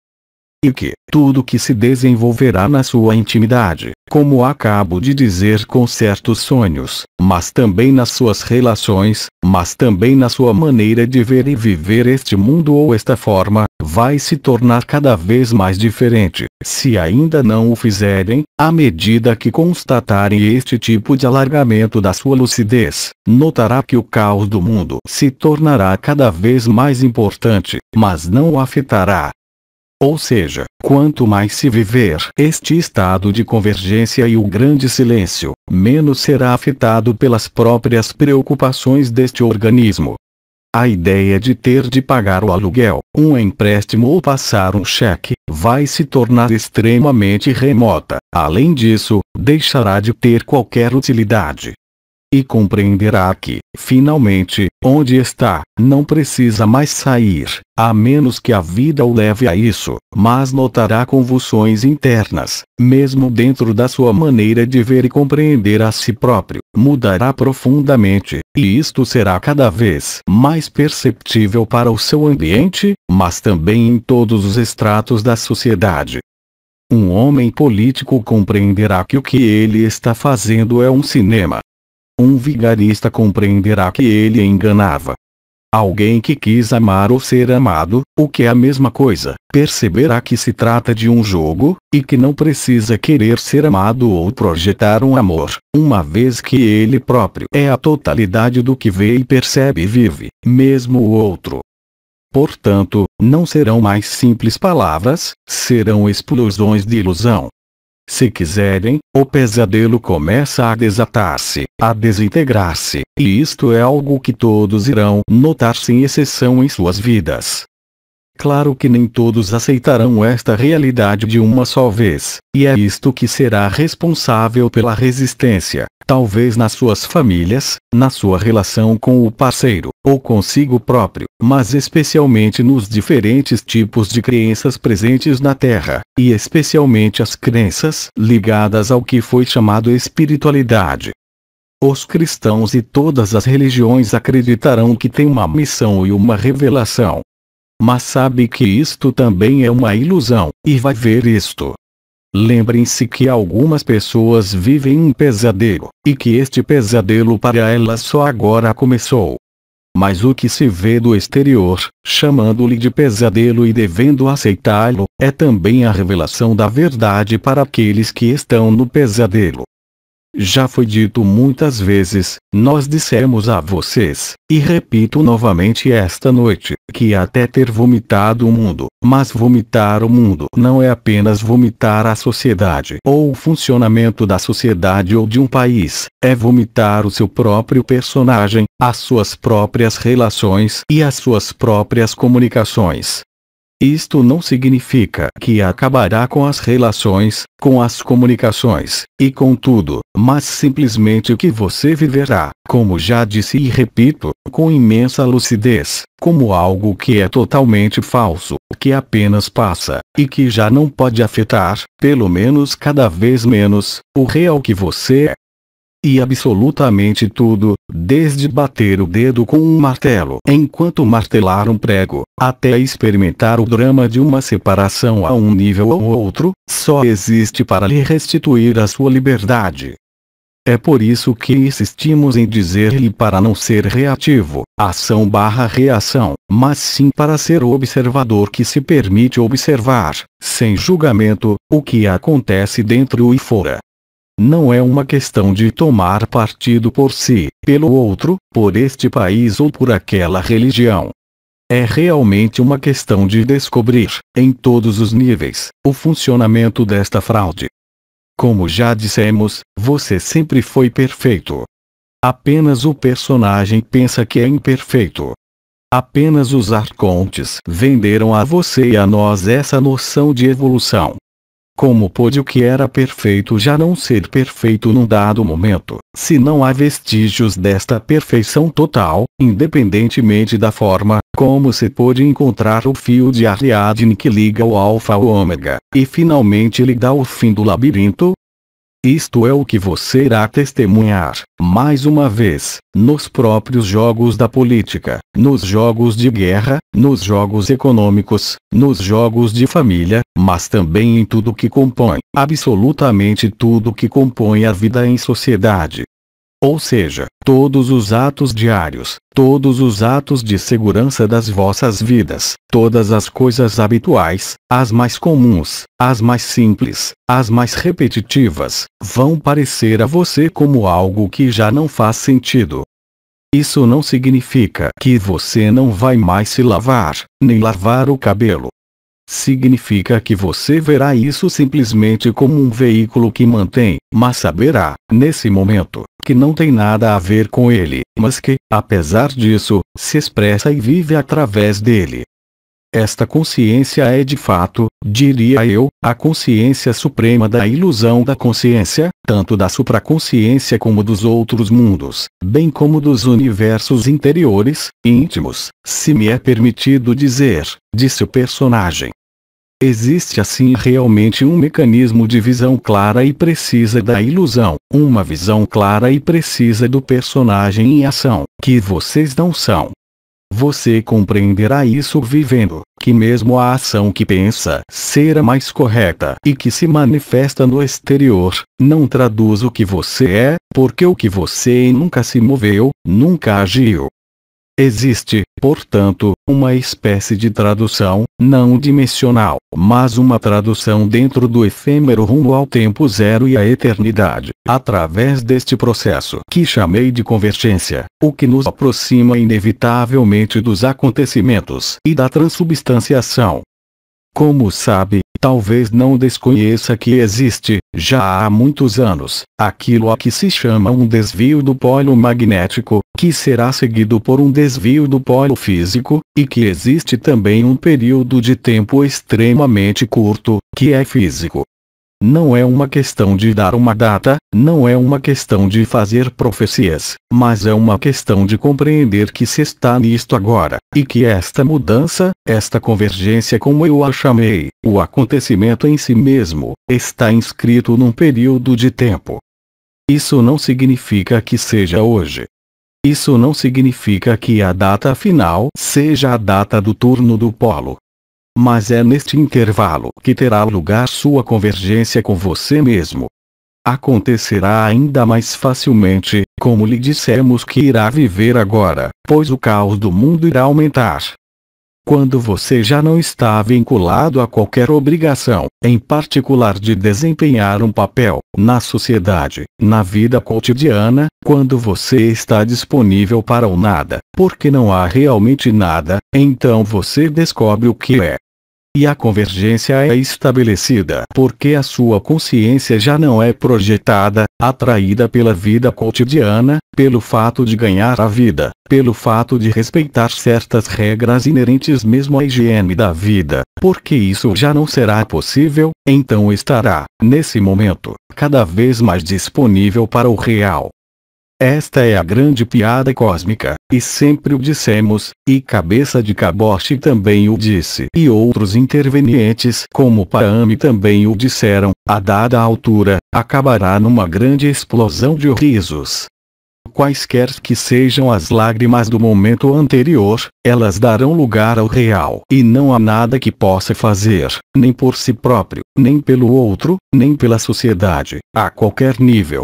E que, tudo que se desenvolverá na sua intimidade, como acabo de dizer com certos sonhos, mas também nas suas relações, mas também na sua maneira de ver e viver este mundo ou esta forma, vai se tornar cada vez mais diferente, se ainda não o fizerem, à medida que constatarem este tipo de alargamento da sua lucidez, notará que o caos do mundo se tornará cada vez mais importante, mas não o afetará. Ou seja, quanto mais se viver este estado de convergência e o grande silêncio, menos será afetado pelas próprias preocupações deste organismo, a ideia de ter de pagar o aluguel, um empréstimo ou passar um cheque, vai se tornar extremamente remota, além disso, deixará de ter qualquer utilidade. E compreenderá que, finalmente, Onde está, não precisa mais sair, a menos que a vida o leve a isso, mas notará convulsões internas, mesmo dentro da sua maneira de ver e compreender a si próprio, mudará profundamente, e isto será cada vez mais perceptível para o seu ambiente, mas também em todos os estratos da sociedade. Um homem político compreenderá que o que ele está fazendo é um cinema, um vigarista compreenderá que ele enganava. Alguém que quis amar ou ser amado, o que é a mesma coisa, perceberá que se trata de um jogo, e que não precisa querer ser amado ou projetar um amor, uma vez que ele próprio é a totalidade do que vê e percebe e vive, mesmo o outro. Portanto, não serão mais simples palavras, serão explosões de ilusão. Se quiserem, o pesadelo começa a desatar-se, a desintegrar-se, e isto é algo que todos irão notar sem exceção em suas vidas. Claro que nem todos aceitarão esta realidade de uma só vez, e é isto que será responsável pela resistência, talvez nas suas famílias, na sua relação com o parceiro, ou consigo próprio, mas especialmente nos diferentes tipos de crenças presentes na Terra, e especialmente as crenças ligadas ao que foi chamado espiritualidade. Os cristãos e todas as religiões acreditarão que têm uma missão e uma revelação, mas sabe que isto também é uma ilusão, e vai ver isto. Lembrem-se que algumas pessoas vivem um pesadelo, e que este pesadelo para elas só agora começou. Mas o que se vê do exterior, chamando-lhe de pesadelo e devendo aceitá-lo, é também a revelação da verdade para aqueles que estão no pesadelo. Já foi dito muitas vezes, nós dissemos a vocês, e repito novamente esta noite, que até ter vomitado o mundo, mas vomitar o mundo não é apenas vomitar a sociedade ou o funcionamento da sociedade ou de um país, é vomitar o seu próprio personagem, as suas próprias relações e as suas próprias comunicações. Isto não significa que acabará com as relações, com as comunicações, e com tudo, mas simplesmente que você viverá, como já disse e repito, com imensa lucidez, como algo que é totalmente falso, que apenas passa, e que já não pode afetar, pelo menos cada vez menos, o real que você é. E absolutamente tudo, desde bater o dedo com um martelo enquanto martelar um prego, até experimentar o drama de uma separação a um nível ou outro, só existe para lhe restituir a sua liberdade. É por isso que insistimos em dizer-lhe para não ser reativo, ação barra reação, mas sim para ser o observador que se permite observar, sem julgamento, o que acontece dentro e fora. Não é uma questão de tomar partido por si, pelo outro, por este país ou por aquela religião. É realmente uma questão de descobrir, em todos os níveis, o funcionamento desta fraude. Como já dissemos, você sempre foi perfeito. Apenas o personagem pensa que é imperfeito. Apenas os arcontes venderam a você e a nós essa noção de evolução. Como pôde o que era perfeito já não ser perfeito num dado momento, se não há vestígios desta perfeição total, independentemente da forma, como se pôde encontrar o fio de Ariadne que liga o alfa ao ômega, e finalmente lhe dá o fim do labirinto, isto é o que você irá testemunhar, mais uma vez, nos próprios jogos da política, nos jogos de guerra, nos jogos econômicos, nos jogos de família, mas também em tudo que compõe, absolutamente tudo que compõe a vida em sociedade ou seja, todos os atos diários, todos os atos de segurança das vossas vidas, todas as coisas habituais, as mais comuns, as mais simples, as mais repetitivas, vão parecer a você como algo que já não faz sentido. Isso não significa que você não vai mais se lavar, nem lavar o cabelo. Significa que você verá isso simplesmente como um veículo que mantém, mas saberá, nesse momento, que não tem nada a ver com ele, mas que, apesar disso, se expressa e vive através dele. Esta consciência é de fato, diria eu, a consciência suprema da ilusão da consciência, tanto da supraconsciência como dos outros mundos, bem como dos universos interiores, íntimos, se me é permitido dizer, disse o personagem. Existe assim realmente um mecanismo de visão clara e precisa da ilusão, uma visão clara e precisa do personagem em ação, que vocês não são. Você compreenderá isso vivendo, que mesmo a ação que pensa ser a mais correta e que se manifesta no exterior, não traduz o que você é, porque o que você nunca se moveu, nunca agiu. Existe, portanto, uma espécie de tradução, não dimensional, mas uma tradução dentro do efêmero rumo ao tempo zero e à eternidade, através deste processo que chamei de convergência, o que nos aproxima inevitavelmente dos acontecimentos e da transubstanciação. Como sabe, Talvez não desconheça que existe, já há muitos anos, aquilo a que se chama um desvio do polo magnético, que será seguido por um desvio do polo físico, e que existe também um período de tempo extremamente curto, que é físico, não é uma questão de dar uma data, não é uma questão de fazer profecias, mas é uma questão de compreender que se está nisto agora, e que esta mudança, esta convergência como eu a chamei, o acontecimento em si mesmo, está inscrito num período de tempo. Isso não significa que seja hoje. Isso não significa que a data final seja a data do turno do polo, mas é neste intervalo que terá lugar sua convergência com você mesmo. Acontecerá ainda mais facilmente, como lhe dissemos que irá viver agora, pois o caos do mundo irá aumentar. Quando você já não está vinculado a qualquer obrigação, em particular de desempenhar um papel, na sociedade, na vida cotidiana, quando você está disponível para o nada, porque não há realmente nada, então você descobre o que é e a convergência é estabelecida porque a sua consciência já não é projetada, atraída pela vida cotidiana, pelo fato de ganhar a vida, pelo fato de respeitar certas regras inerentes mesmo à higiene da vida, porque isso já não será possível, então estará, nesse momento, cada vez mais disponível para o real, esta é a grande piada cósmica, e sempre o dissemos, e Cabeça de Caboche também o disse e outros intervenientes como Paami também o disseram, a dada altura, acabará numa grande explosão de risos. Quaisquer que sejam as lágrimas do momento anterior, elas darão lugar ao real e não há nada que possa fazer, nem por si próprio, nem pelo outro, nem pela sociedade, a qualquer nível,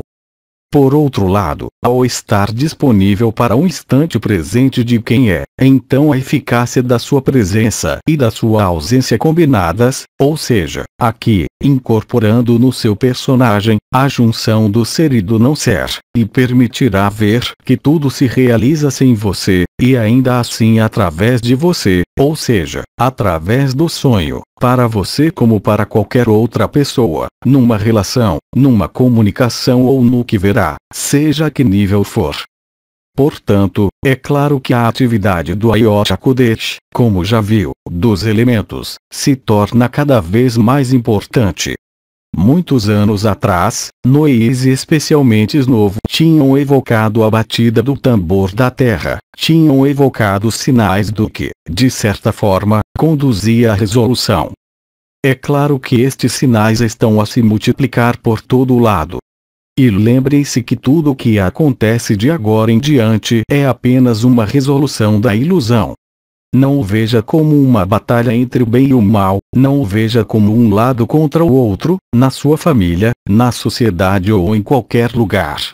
por outro lado, ao estar disponível para o instante presente de quem é, então a eficácia da sua presença e da sua ausência combinadas, ou seja, aqui, incorporando no seu personagem, a junção do ser e do não ser, e permitirá ver que tudo se realiza sem você, e ainda assim através de você, ou seja, através do sonho, para você como para qualquer outra pessoa, numa relação, numa comunicação ou no que verá, seja que nível for. Portanto, é claro que a atividade do Ayotcha como já viu, dos elementos, se torna cada vez mais importante, Muitos anos atrás, Noês especialmente novo tinham evocado a batida do tambor da terra, tinham evocado sinais do que, de certa forma, conduzia à resolução. É claro que estes sinais estão a se multiplicar por todo o lado. E lembrem-se que tudo o que acontece de agora em diante é apenas uma resolução da ilusão. Não o veja como uma batalha entre o bem e o mal, não o veja como um lado contra o outro, na sua família, na sociedade ou em qualquer lugar.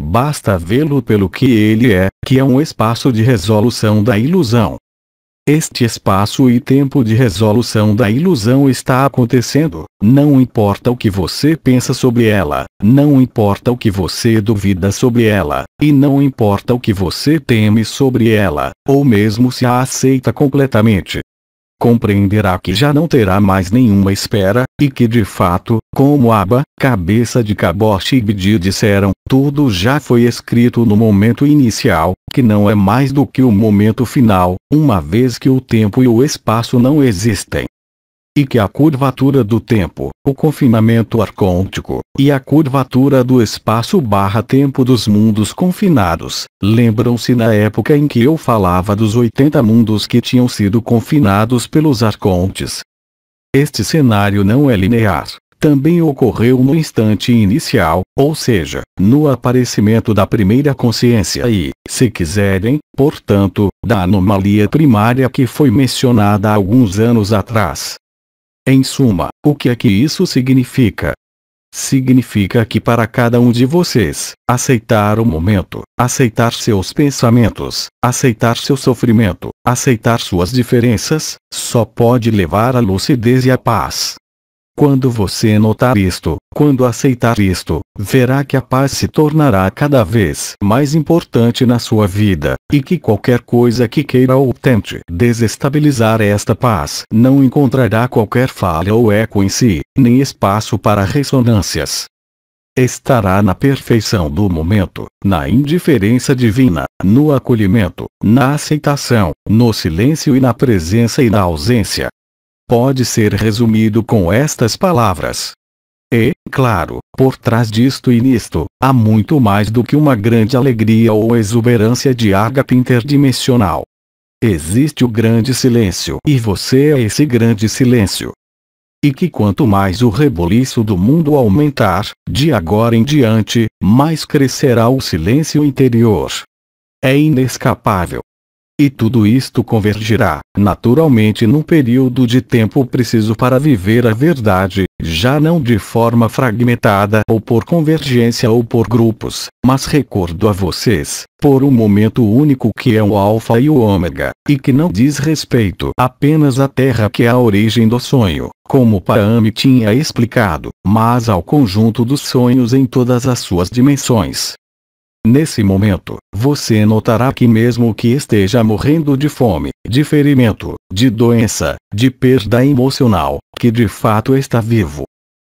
Basta vê-lo pelo que ele é, que é um espaço de resolução da ilusão. Este espaço e tempo de resolução da ilusão está acontecendo. Não importa o que você pensa sobre ela, não importa o que você duvida sobre ela, e não importa o que você teme sobre ela, ou mesmo se a aceita completamente. Compreenderá que já não terá mais nenhuma espera, e que de fato, como Abba, cabeça de Caboche e Bidi disseram, tudo já foi escrito no momento inicial, que não é mais do que o momento final, uma vez que o tempo e o espaço não existem. E que a curvatura do tempo, o confinamento arcôntico, e a curvatura do espaço barra tempo dos mundos confinados, lembram-se na época em que eu falava dos 80 mundos que tinham sido confinados pelos arcontes. Este cenário não é linear, também ocorreu no instante inicial, ou seja, no aparecimento da primeira consciência e, se quiserem, portanto, da anomalia primária que foi mencionada alguns anos atrás. Em suma, o que é que isso significa? Significa que para cada um de vocês, aceitar o momento, aceitar seus pensamentos, aceitar seu sofrimento, aceitar suas diferenças, só pode levar à lucidez e à paz. Quando você notar isto, quando aceitar isto, verá que a paz se tornará cada vez mais importante na sua vida, e que qualquer coisa que queira ou tente desestabilizar esta paz não encontrará qualquer falha ou eco em si, nem espaço para ressonâncias. Estará na perfeição do momento, na indiferença divina, no acolhimento, na aceitação, no silêncio e na presença e na ausência, pode ser resumido com estas palavras. E, claro, por trás disto e nisto, há muito mais do que uma grande alegria ou exuberância de ágape interdimensional. Existe o grande silêncio e você é esse grande silêncio. E que quanto mais o reboliço do mundo aumentar, de agora em diante, mais crescerá o silêncio interior. É inescapável. E tudo isto convergirá, naturalmente num período de tempo preciso para viver a verdade, já não de forma fragmentada ou por convergência ou por grupos, mas recordo a vocês, por um momento único que é o alfa e o ômega, e que não diz respeito apenas à terra que é a origem do sonho, como Parami tinha explicado, mas ao conjunto dos sonhos em todas as suas dimensões, Nesse momento, você notará que mesmo que esteja morrendo de fome, de ferimento, de doença, de perda emocional, que de fato está vivo.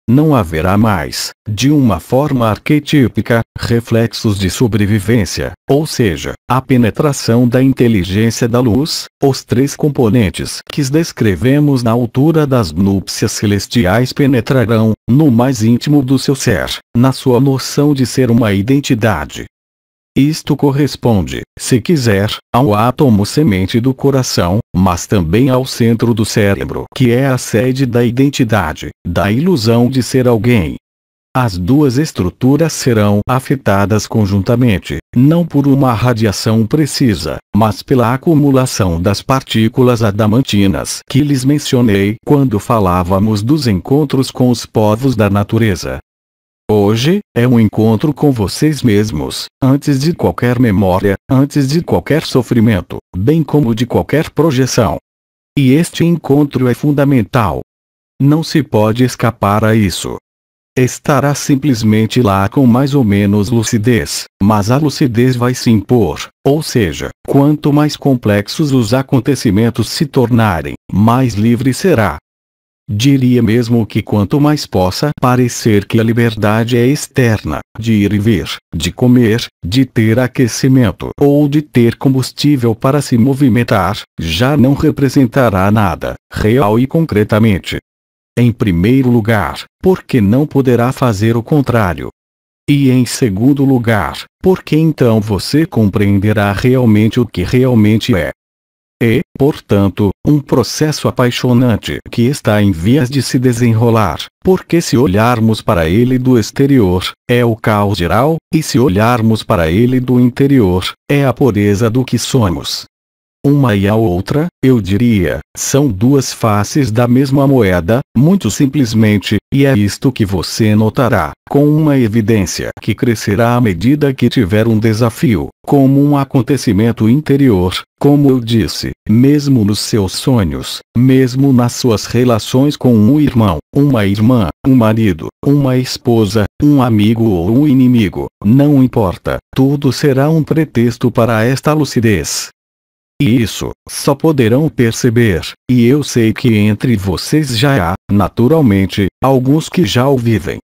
Não haverá mais, de uma forma arquetípica, reflexos de sobrevivência, ou seja, a penetração da inteligência da luz, os três componentes que descrevemos na altura das núpcias celestiais penetrarão, no mais íntimo do seu ser, na sua noção de ser uma identidade, isto corresponde, se quiser, ao átomo semente do coração, mas também ao centro do cérebro, que é a sede da identidade, da ilusão de ser alguém. As duas estruturas serão afetadas conjuntamente, não por uma radiação precisa, mas pela acumulação das partículas adamantinas que lhes mencionei quando falávamos dos encontros com os povos da natureza. Hoje, é um encontro com vocês mesmos, antes de qualquer memória, antes de qualquer sofrimento, bem como de qualquer projeção. E este encontro é fundamental. Não se pode escapar a isso. Estará simplesmente lá com mais ou menos lucidez, mas a lucidez vai se impor, ou seja, quanto mais complexos os acontecimentos se tornarem, mais livre será. Diria mesmo que quanto mais possa parecer que a liberdade é externa, de ir e vir, de comer, de ter aquecimento ou de ter combustível para se movimentar, já não representará nada, real e concretamente. Em primeiro lugar, porque não poderá fazer o contrário. E em segundo lugar, porque então você compreenderá realmente o que realmente é. E, portanto, um processo apaixonante que está em vias de se desenrolar, porque se olharmos para ele do exterior, é o caos geral, e se olharmos para ele do interior, é a pureza do que somos uma e a outra, eu diria, são duas faces da mesma moeda, muito simplesmente, e é isto que você notará, com uma evidência que crescerá à medida que tiver um desafio, como um acontecimento interior, como eu disse, mesmo nos seus sonhos, mesmo nas suas relações com um irmão, uma irmã, um marido, uma esposa, um amigo ou um inimigo, não importa, tudo será um pretexto para esta lucidez. E isso, só poderão perceber, e eu sei que entre vocês já há, naturalmente, alguns que já o vivem.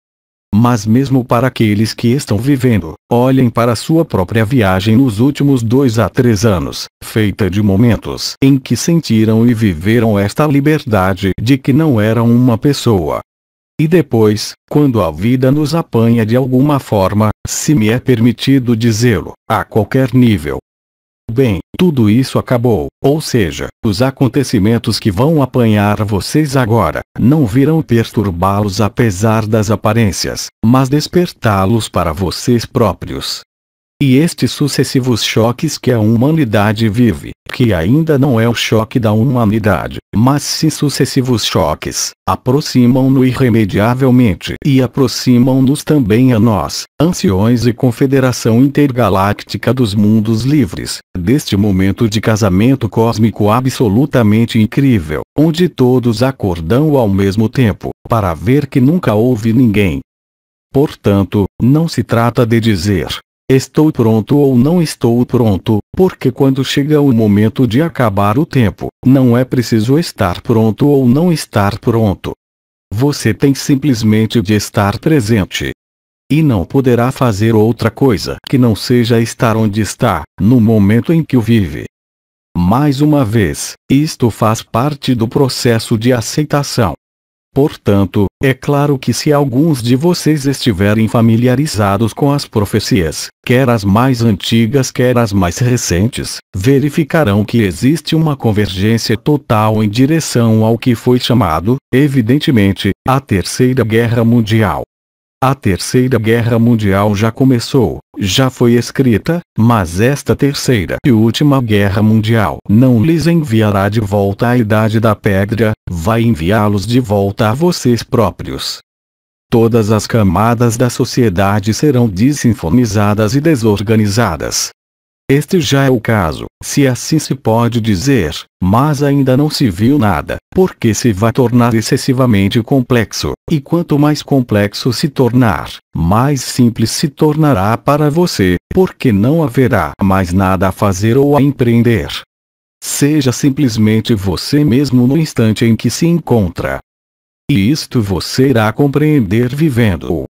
Mas mesmo para aqueles que estão vivendo, olhem para sua própria viagem nos últimos dois a três anos, feita de momentos em que sentiram e viveram esta liberdade de que não eram uma pessoa. E depois, quando a vida nos apanha de alguma forma, se me é permitido dizê-lo, a qualquer nível, Bem, tudo isso acabou, ou seja, os acontecimentos que vão apanhar vocês agora, não virão perturbá-los apesar das aparências, mas despertá-los para vocês próprios. E estes sucessivos choques que a humanidade vive, que ainda não é o choque da humanidade, mas sim sucessivos choques, aproximam-no irremediavelmente e aproximam-nos também a nós, anciões e confederação intergaláctica dos mundos livres, deste momento de casamento cósmico absolutamente incrível, onde todos acordam ao mesmo tempo, para ver que nunca houve ninguém Portanto, não se trata de dizer Estou pronto ou não estou pronto, porque quando chega o momento de acabar o tempo, não é preciso estar pronto ou não estar pronto. Você tem simplesmente de estar presente. E não poderá fazer outra coisa que não seja estar onde está, no momento em que o vive. Mais uma vez, isto faz parte do processo de aceitação. Portanto, é claro que se alguns de vocês estiverem familiarizados com as profecias, quer as mais antigas quer as mais recentes, verificarão que existe uma convergência total em direção ao que foi chamado, evidentemente, a Terceira Guerra Mundial. A Terceira Guerra Mundial já começou, já foi escrita, mas esta Terceira e Última Guerra Mundial não lhes enviará de volta a Idade da Pedra, vai enviá-los de volta a vocês próprios. Todas as camadas da sociedade serão desinfonizadas e desorganizadas. Este já é o caso, se assim se pode dizer, mas ainda não se viu nada, porque se vai tornar excessivamente complexo, e quanto mais complexo se tornar, mais simples se tornará para você, porque não haverá mais nada a fazer ou a empreender. Seja simplesmente você mesmo no instante em que se encontra. E isto você irá compreender vivendo-o.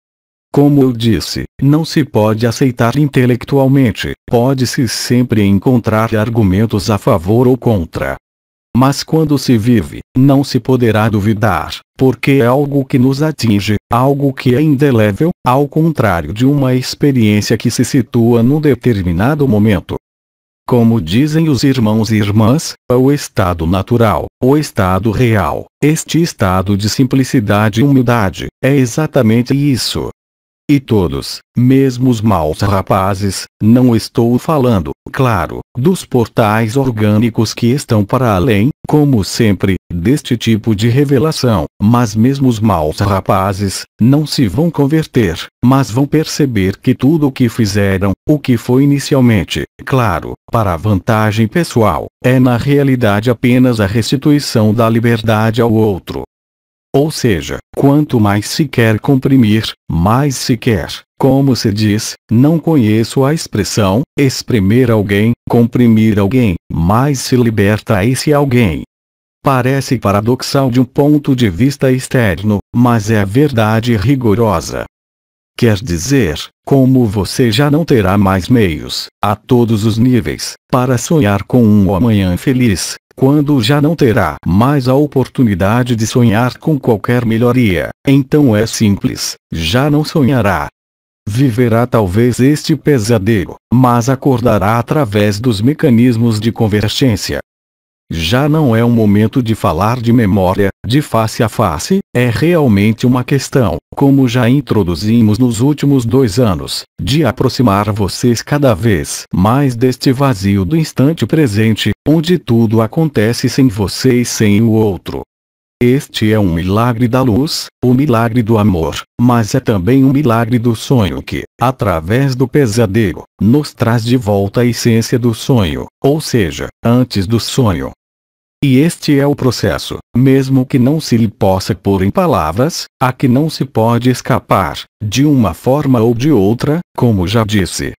Como eu disse, não se pode aceitar intelectualmente, pode-se sempre encontrar argumentos a favor ou contra. Mas quando se vive, não se poderá duvidar, porque é algo que nos atinge, algo que é indelével, ao contrário de uma experiência que se situa num determinado momento. Como dizem os irmãos e irmãs, é o estado natural, o estado real, este estado de simplicidade e humildade, é exatamente isso. E todos, mesmo os maus rapazes, não estou falando, claro, dos portais orgânicos que estão para além, como sempre, deste tipo de revelação, mas mesmo os maus rapazes, não se vão converter, mas vão perceber que tudo o que fizeram, o que foi inicialmente, claro, para vantagem pessoal, é na realidade apenas a restituição da liberdade ao outro, ou seja, quanto mais se quer comprimir, mais se quer, como se diz, não conheço a expressão, espremer alguém, comprimir alguém, mais se liberta esse alguém. Parece paradoxal de um ponto de vista externo, mas é a verdade rigorosa. Quer dizer, como você já não terá mais meios, a todos os níveis, para sonhar com um amanhã feliz, quando já não terá mais a oportunidade de sonhar com qualquer melhoria, então é simples, já não sonhará. Viverá talvez este pesadelo, mas acordará através dos mecanismos de convergência, já não é o momento de falar de memória, de face a face, é realmente uma questão, como já introduzimos nos últimos dois anos, de aproximar vocês cada vez mais deste vazio do instante presente, onde tudo acontece sem você e sem o outro. Este é um milagre da luz, o milagre do amor, mas é também um milagre do sonho que, através do pesadelo, nos traz de volta a essência do sonho, ou seja, antes do sonho, e este é o processo, mesmo que não se lhe possa pôr em palavras, a que não se pode escapar, de uma forma ou de outra, como já disse.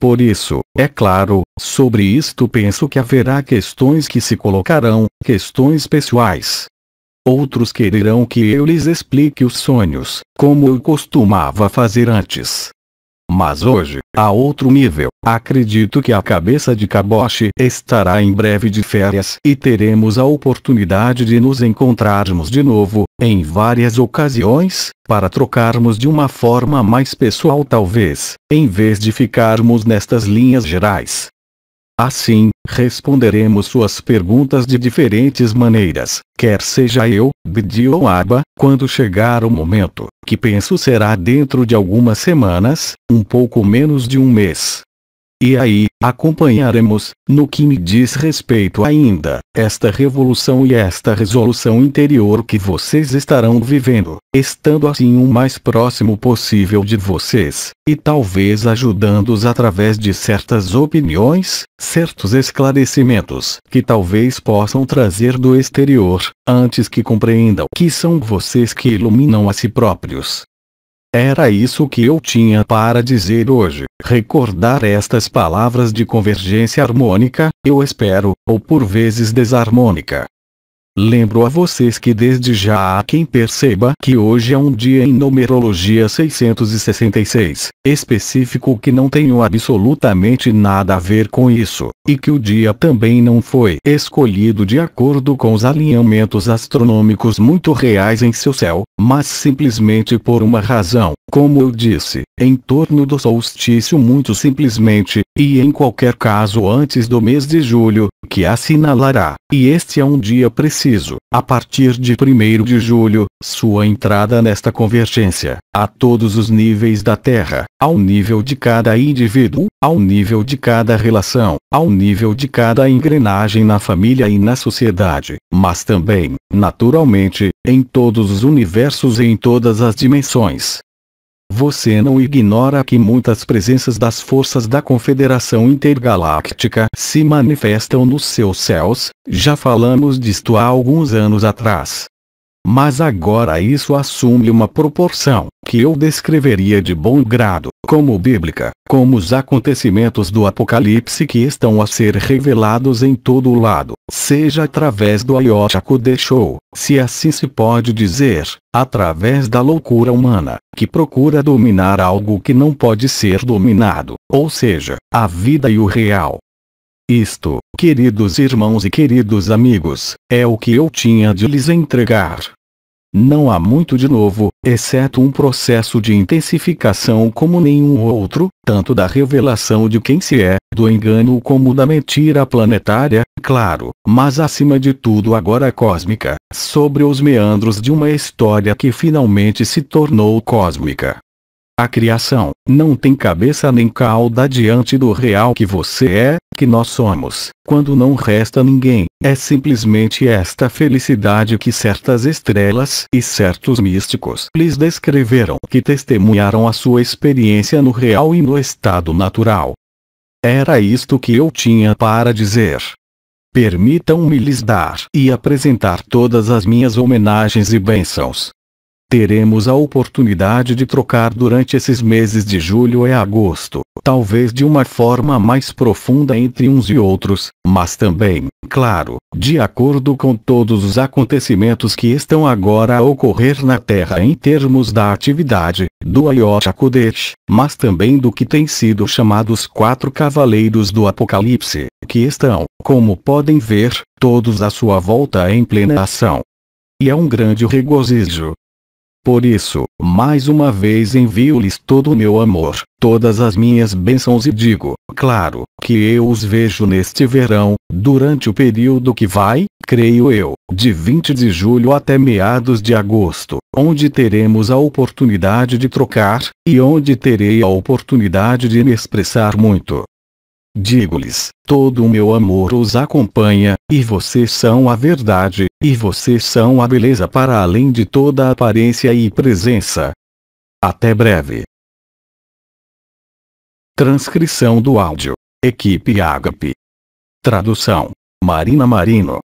Por isso, é claro, sobre isto penso que haverá questões que se colocarão, questões pessoais. Outros quererão que eu lhes explique os sonhos, como eu costumava fazer antes, mas hoje, a outro nível, acredito que a cabeça de Kaboshi estará em breve de férias e teremos a oportunidade de nos encontrarmos de novo, em várias ocasiões, para trocarmos de uma forma mais pessoal talvez, em vez de ficarmos nestas linhas gerais. Assim, responderemos suas perguntas de diferentes maneiras, quer seja eu, Bidi ou Arba, quando chegar o momento, que penso será dentro de algumas semanas, um pouco menos de um mês. E aí, Acompanharemos, no que me diz respeito ainda, esta revolução e esta resolução interior que vocês estarão vivendo, estando assim o mais próximo possível de vocês, e talvez ajudando-os através de certas opiniões, certos esclarecimentos que talvez possam trazer do exterior, antes que compreendam que são vocês que iluminam a si próprios era isso que eu tinha para dizer hoje. Recordar estas palavras de convergência harmônica, eu espero, ou por vezes desarmônica, Lembro a vocês que desde já há quem perceba que hoje é um dia em numerologia 666, específico que não tenho absolutamente nada a ver com isso, e que o dia também não foi escolhido de acordo com os alinhamentos astronômicos muito reais em seu céu, mas simplesmente por uma razão, como eu disse, em torno do solstício muito simplesmente, e em qualquer caso antes do mês de julho, que assinalará, e este é um dia preciso, a partir de 1 de julho, sua entrada nesta convergência, a todos os níveis da Terra, ao nível de cada indivíduo, ao nível de cada relação, ao nível de cada engrenagem na família e na sociedade, mas também, naturalmente, em todos os universos e em todas as dimensões, você não ignora que muitas presenças das forças da Confederação Intergaláctica se manifestam nos seus céus, já falamos disto há alguns anos atrás. Mas agora isso assume uma proporção, que eu descreveria de bom grado, como bíblica, como os acontecimentos do Apocalipse que estão a ser revelados em todo o lado, seja através do Ayotchaku deixou, se assim se pode dizer, através da loucura humana, que procura dominar algo que não pode ser dominado, ou seja, a vida e o real. Isto, Queridos irmãos e queridos amigos, é o que eu tinha de lhes entregar. Não há muito de novo, exceto um processo de intensificação como nenhum outro, tanto da revelação de quem se é, do engano como da mentira planetária, claro, mas acima de tudo agora cósmica, sobre os meandros de uma história que finalmente se tornou cósmica. A criação não tem cabeça nem cauda diante do real que você é, que nós somos. Quando não resta ninguém, é simplesmente esta felicidade que certas estrelas e certos místicos lhes descreveram que testemunharam a sua experiência no real e no estado natural. Era isto que eu tinha para dizer. Permitam-me lhes dar e apresentar todas as minhas homenagens e bênçãos. Teremos a oportunidade de trocar durante esses meses de julho e agosto, talvez de uma forma mais profunda entre uns e outros, mas também, claro, de acordo com todos os acontecimentos que estão agora a ocorrer na Terra em termos da atividade, do Ayosha mas também do que tem sido chamados quatro cavaleiros do Apocalipse, que estão, como podem ver, todos à sua volta em plena ação. E é um grande regozijo, por isso, mais uma vez envio-lhes todo o meu amor, todas as minhas bênçãos e digo, claro, que eu os vejo neste verão, durante o período que vai, creio eu, de 20 de julho até meados de agosto, onde teremos a oportunidade de trocar, e onde terei a oportunidade de me expressar muito, Digo-lhes, todo o meu amor os acompanha, e vocês são a verdade, e vocês são a beleza para além de toda aparência e presença. Até breve. Transcrição do áudio. Equipe Agape. Tradução. Marina Marino.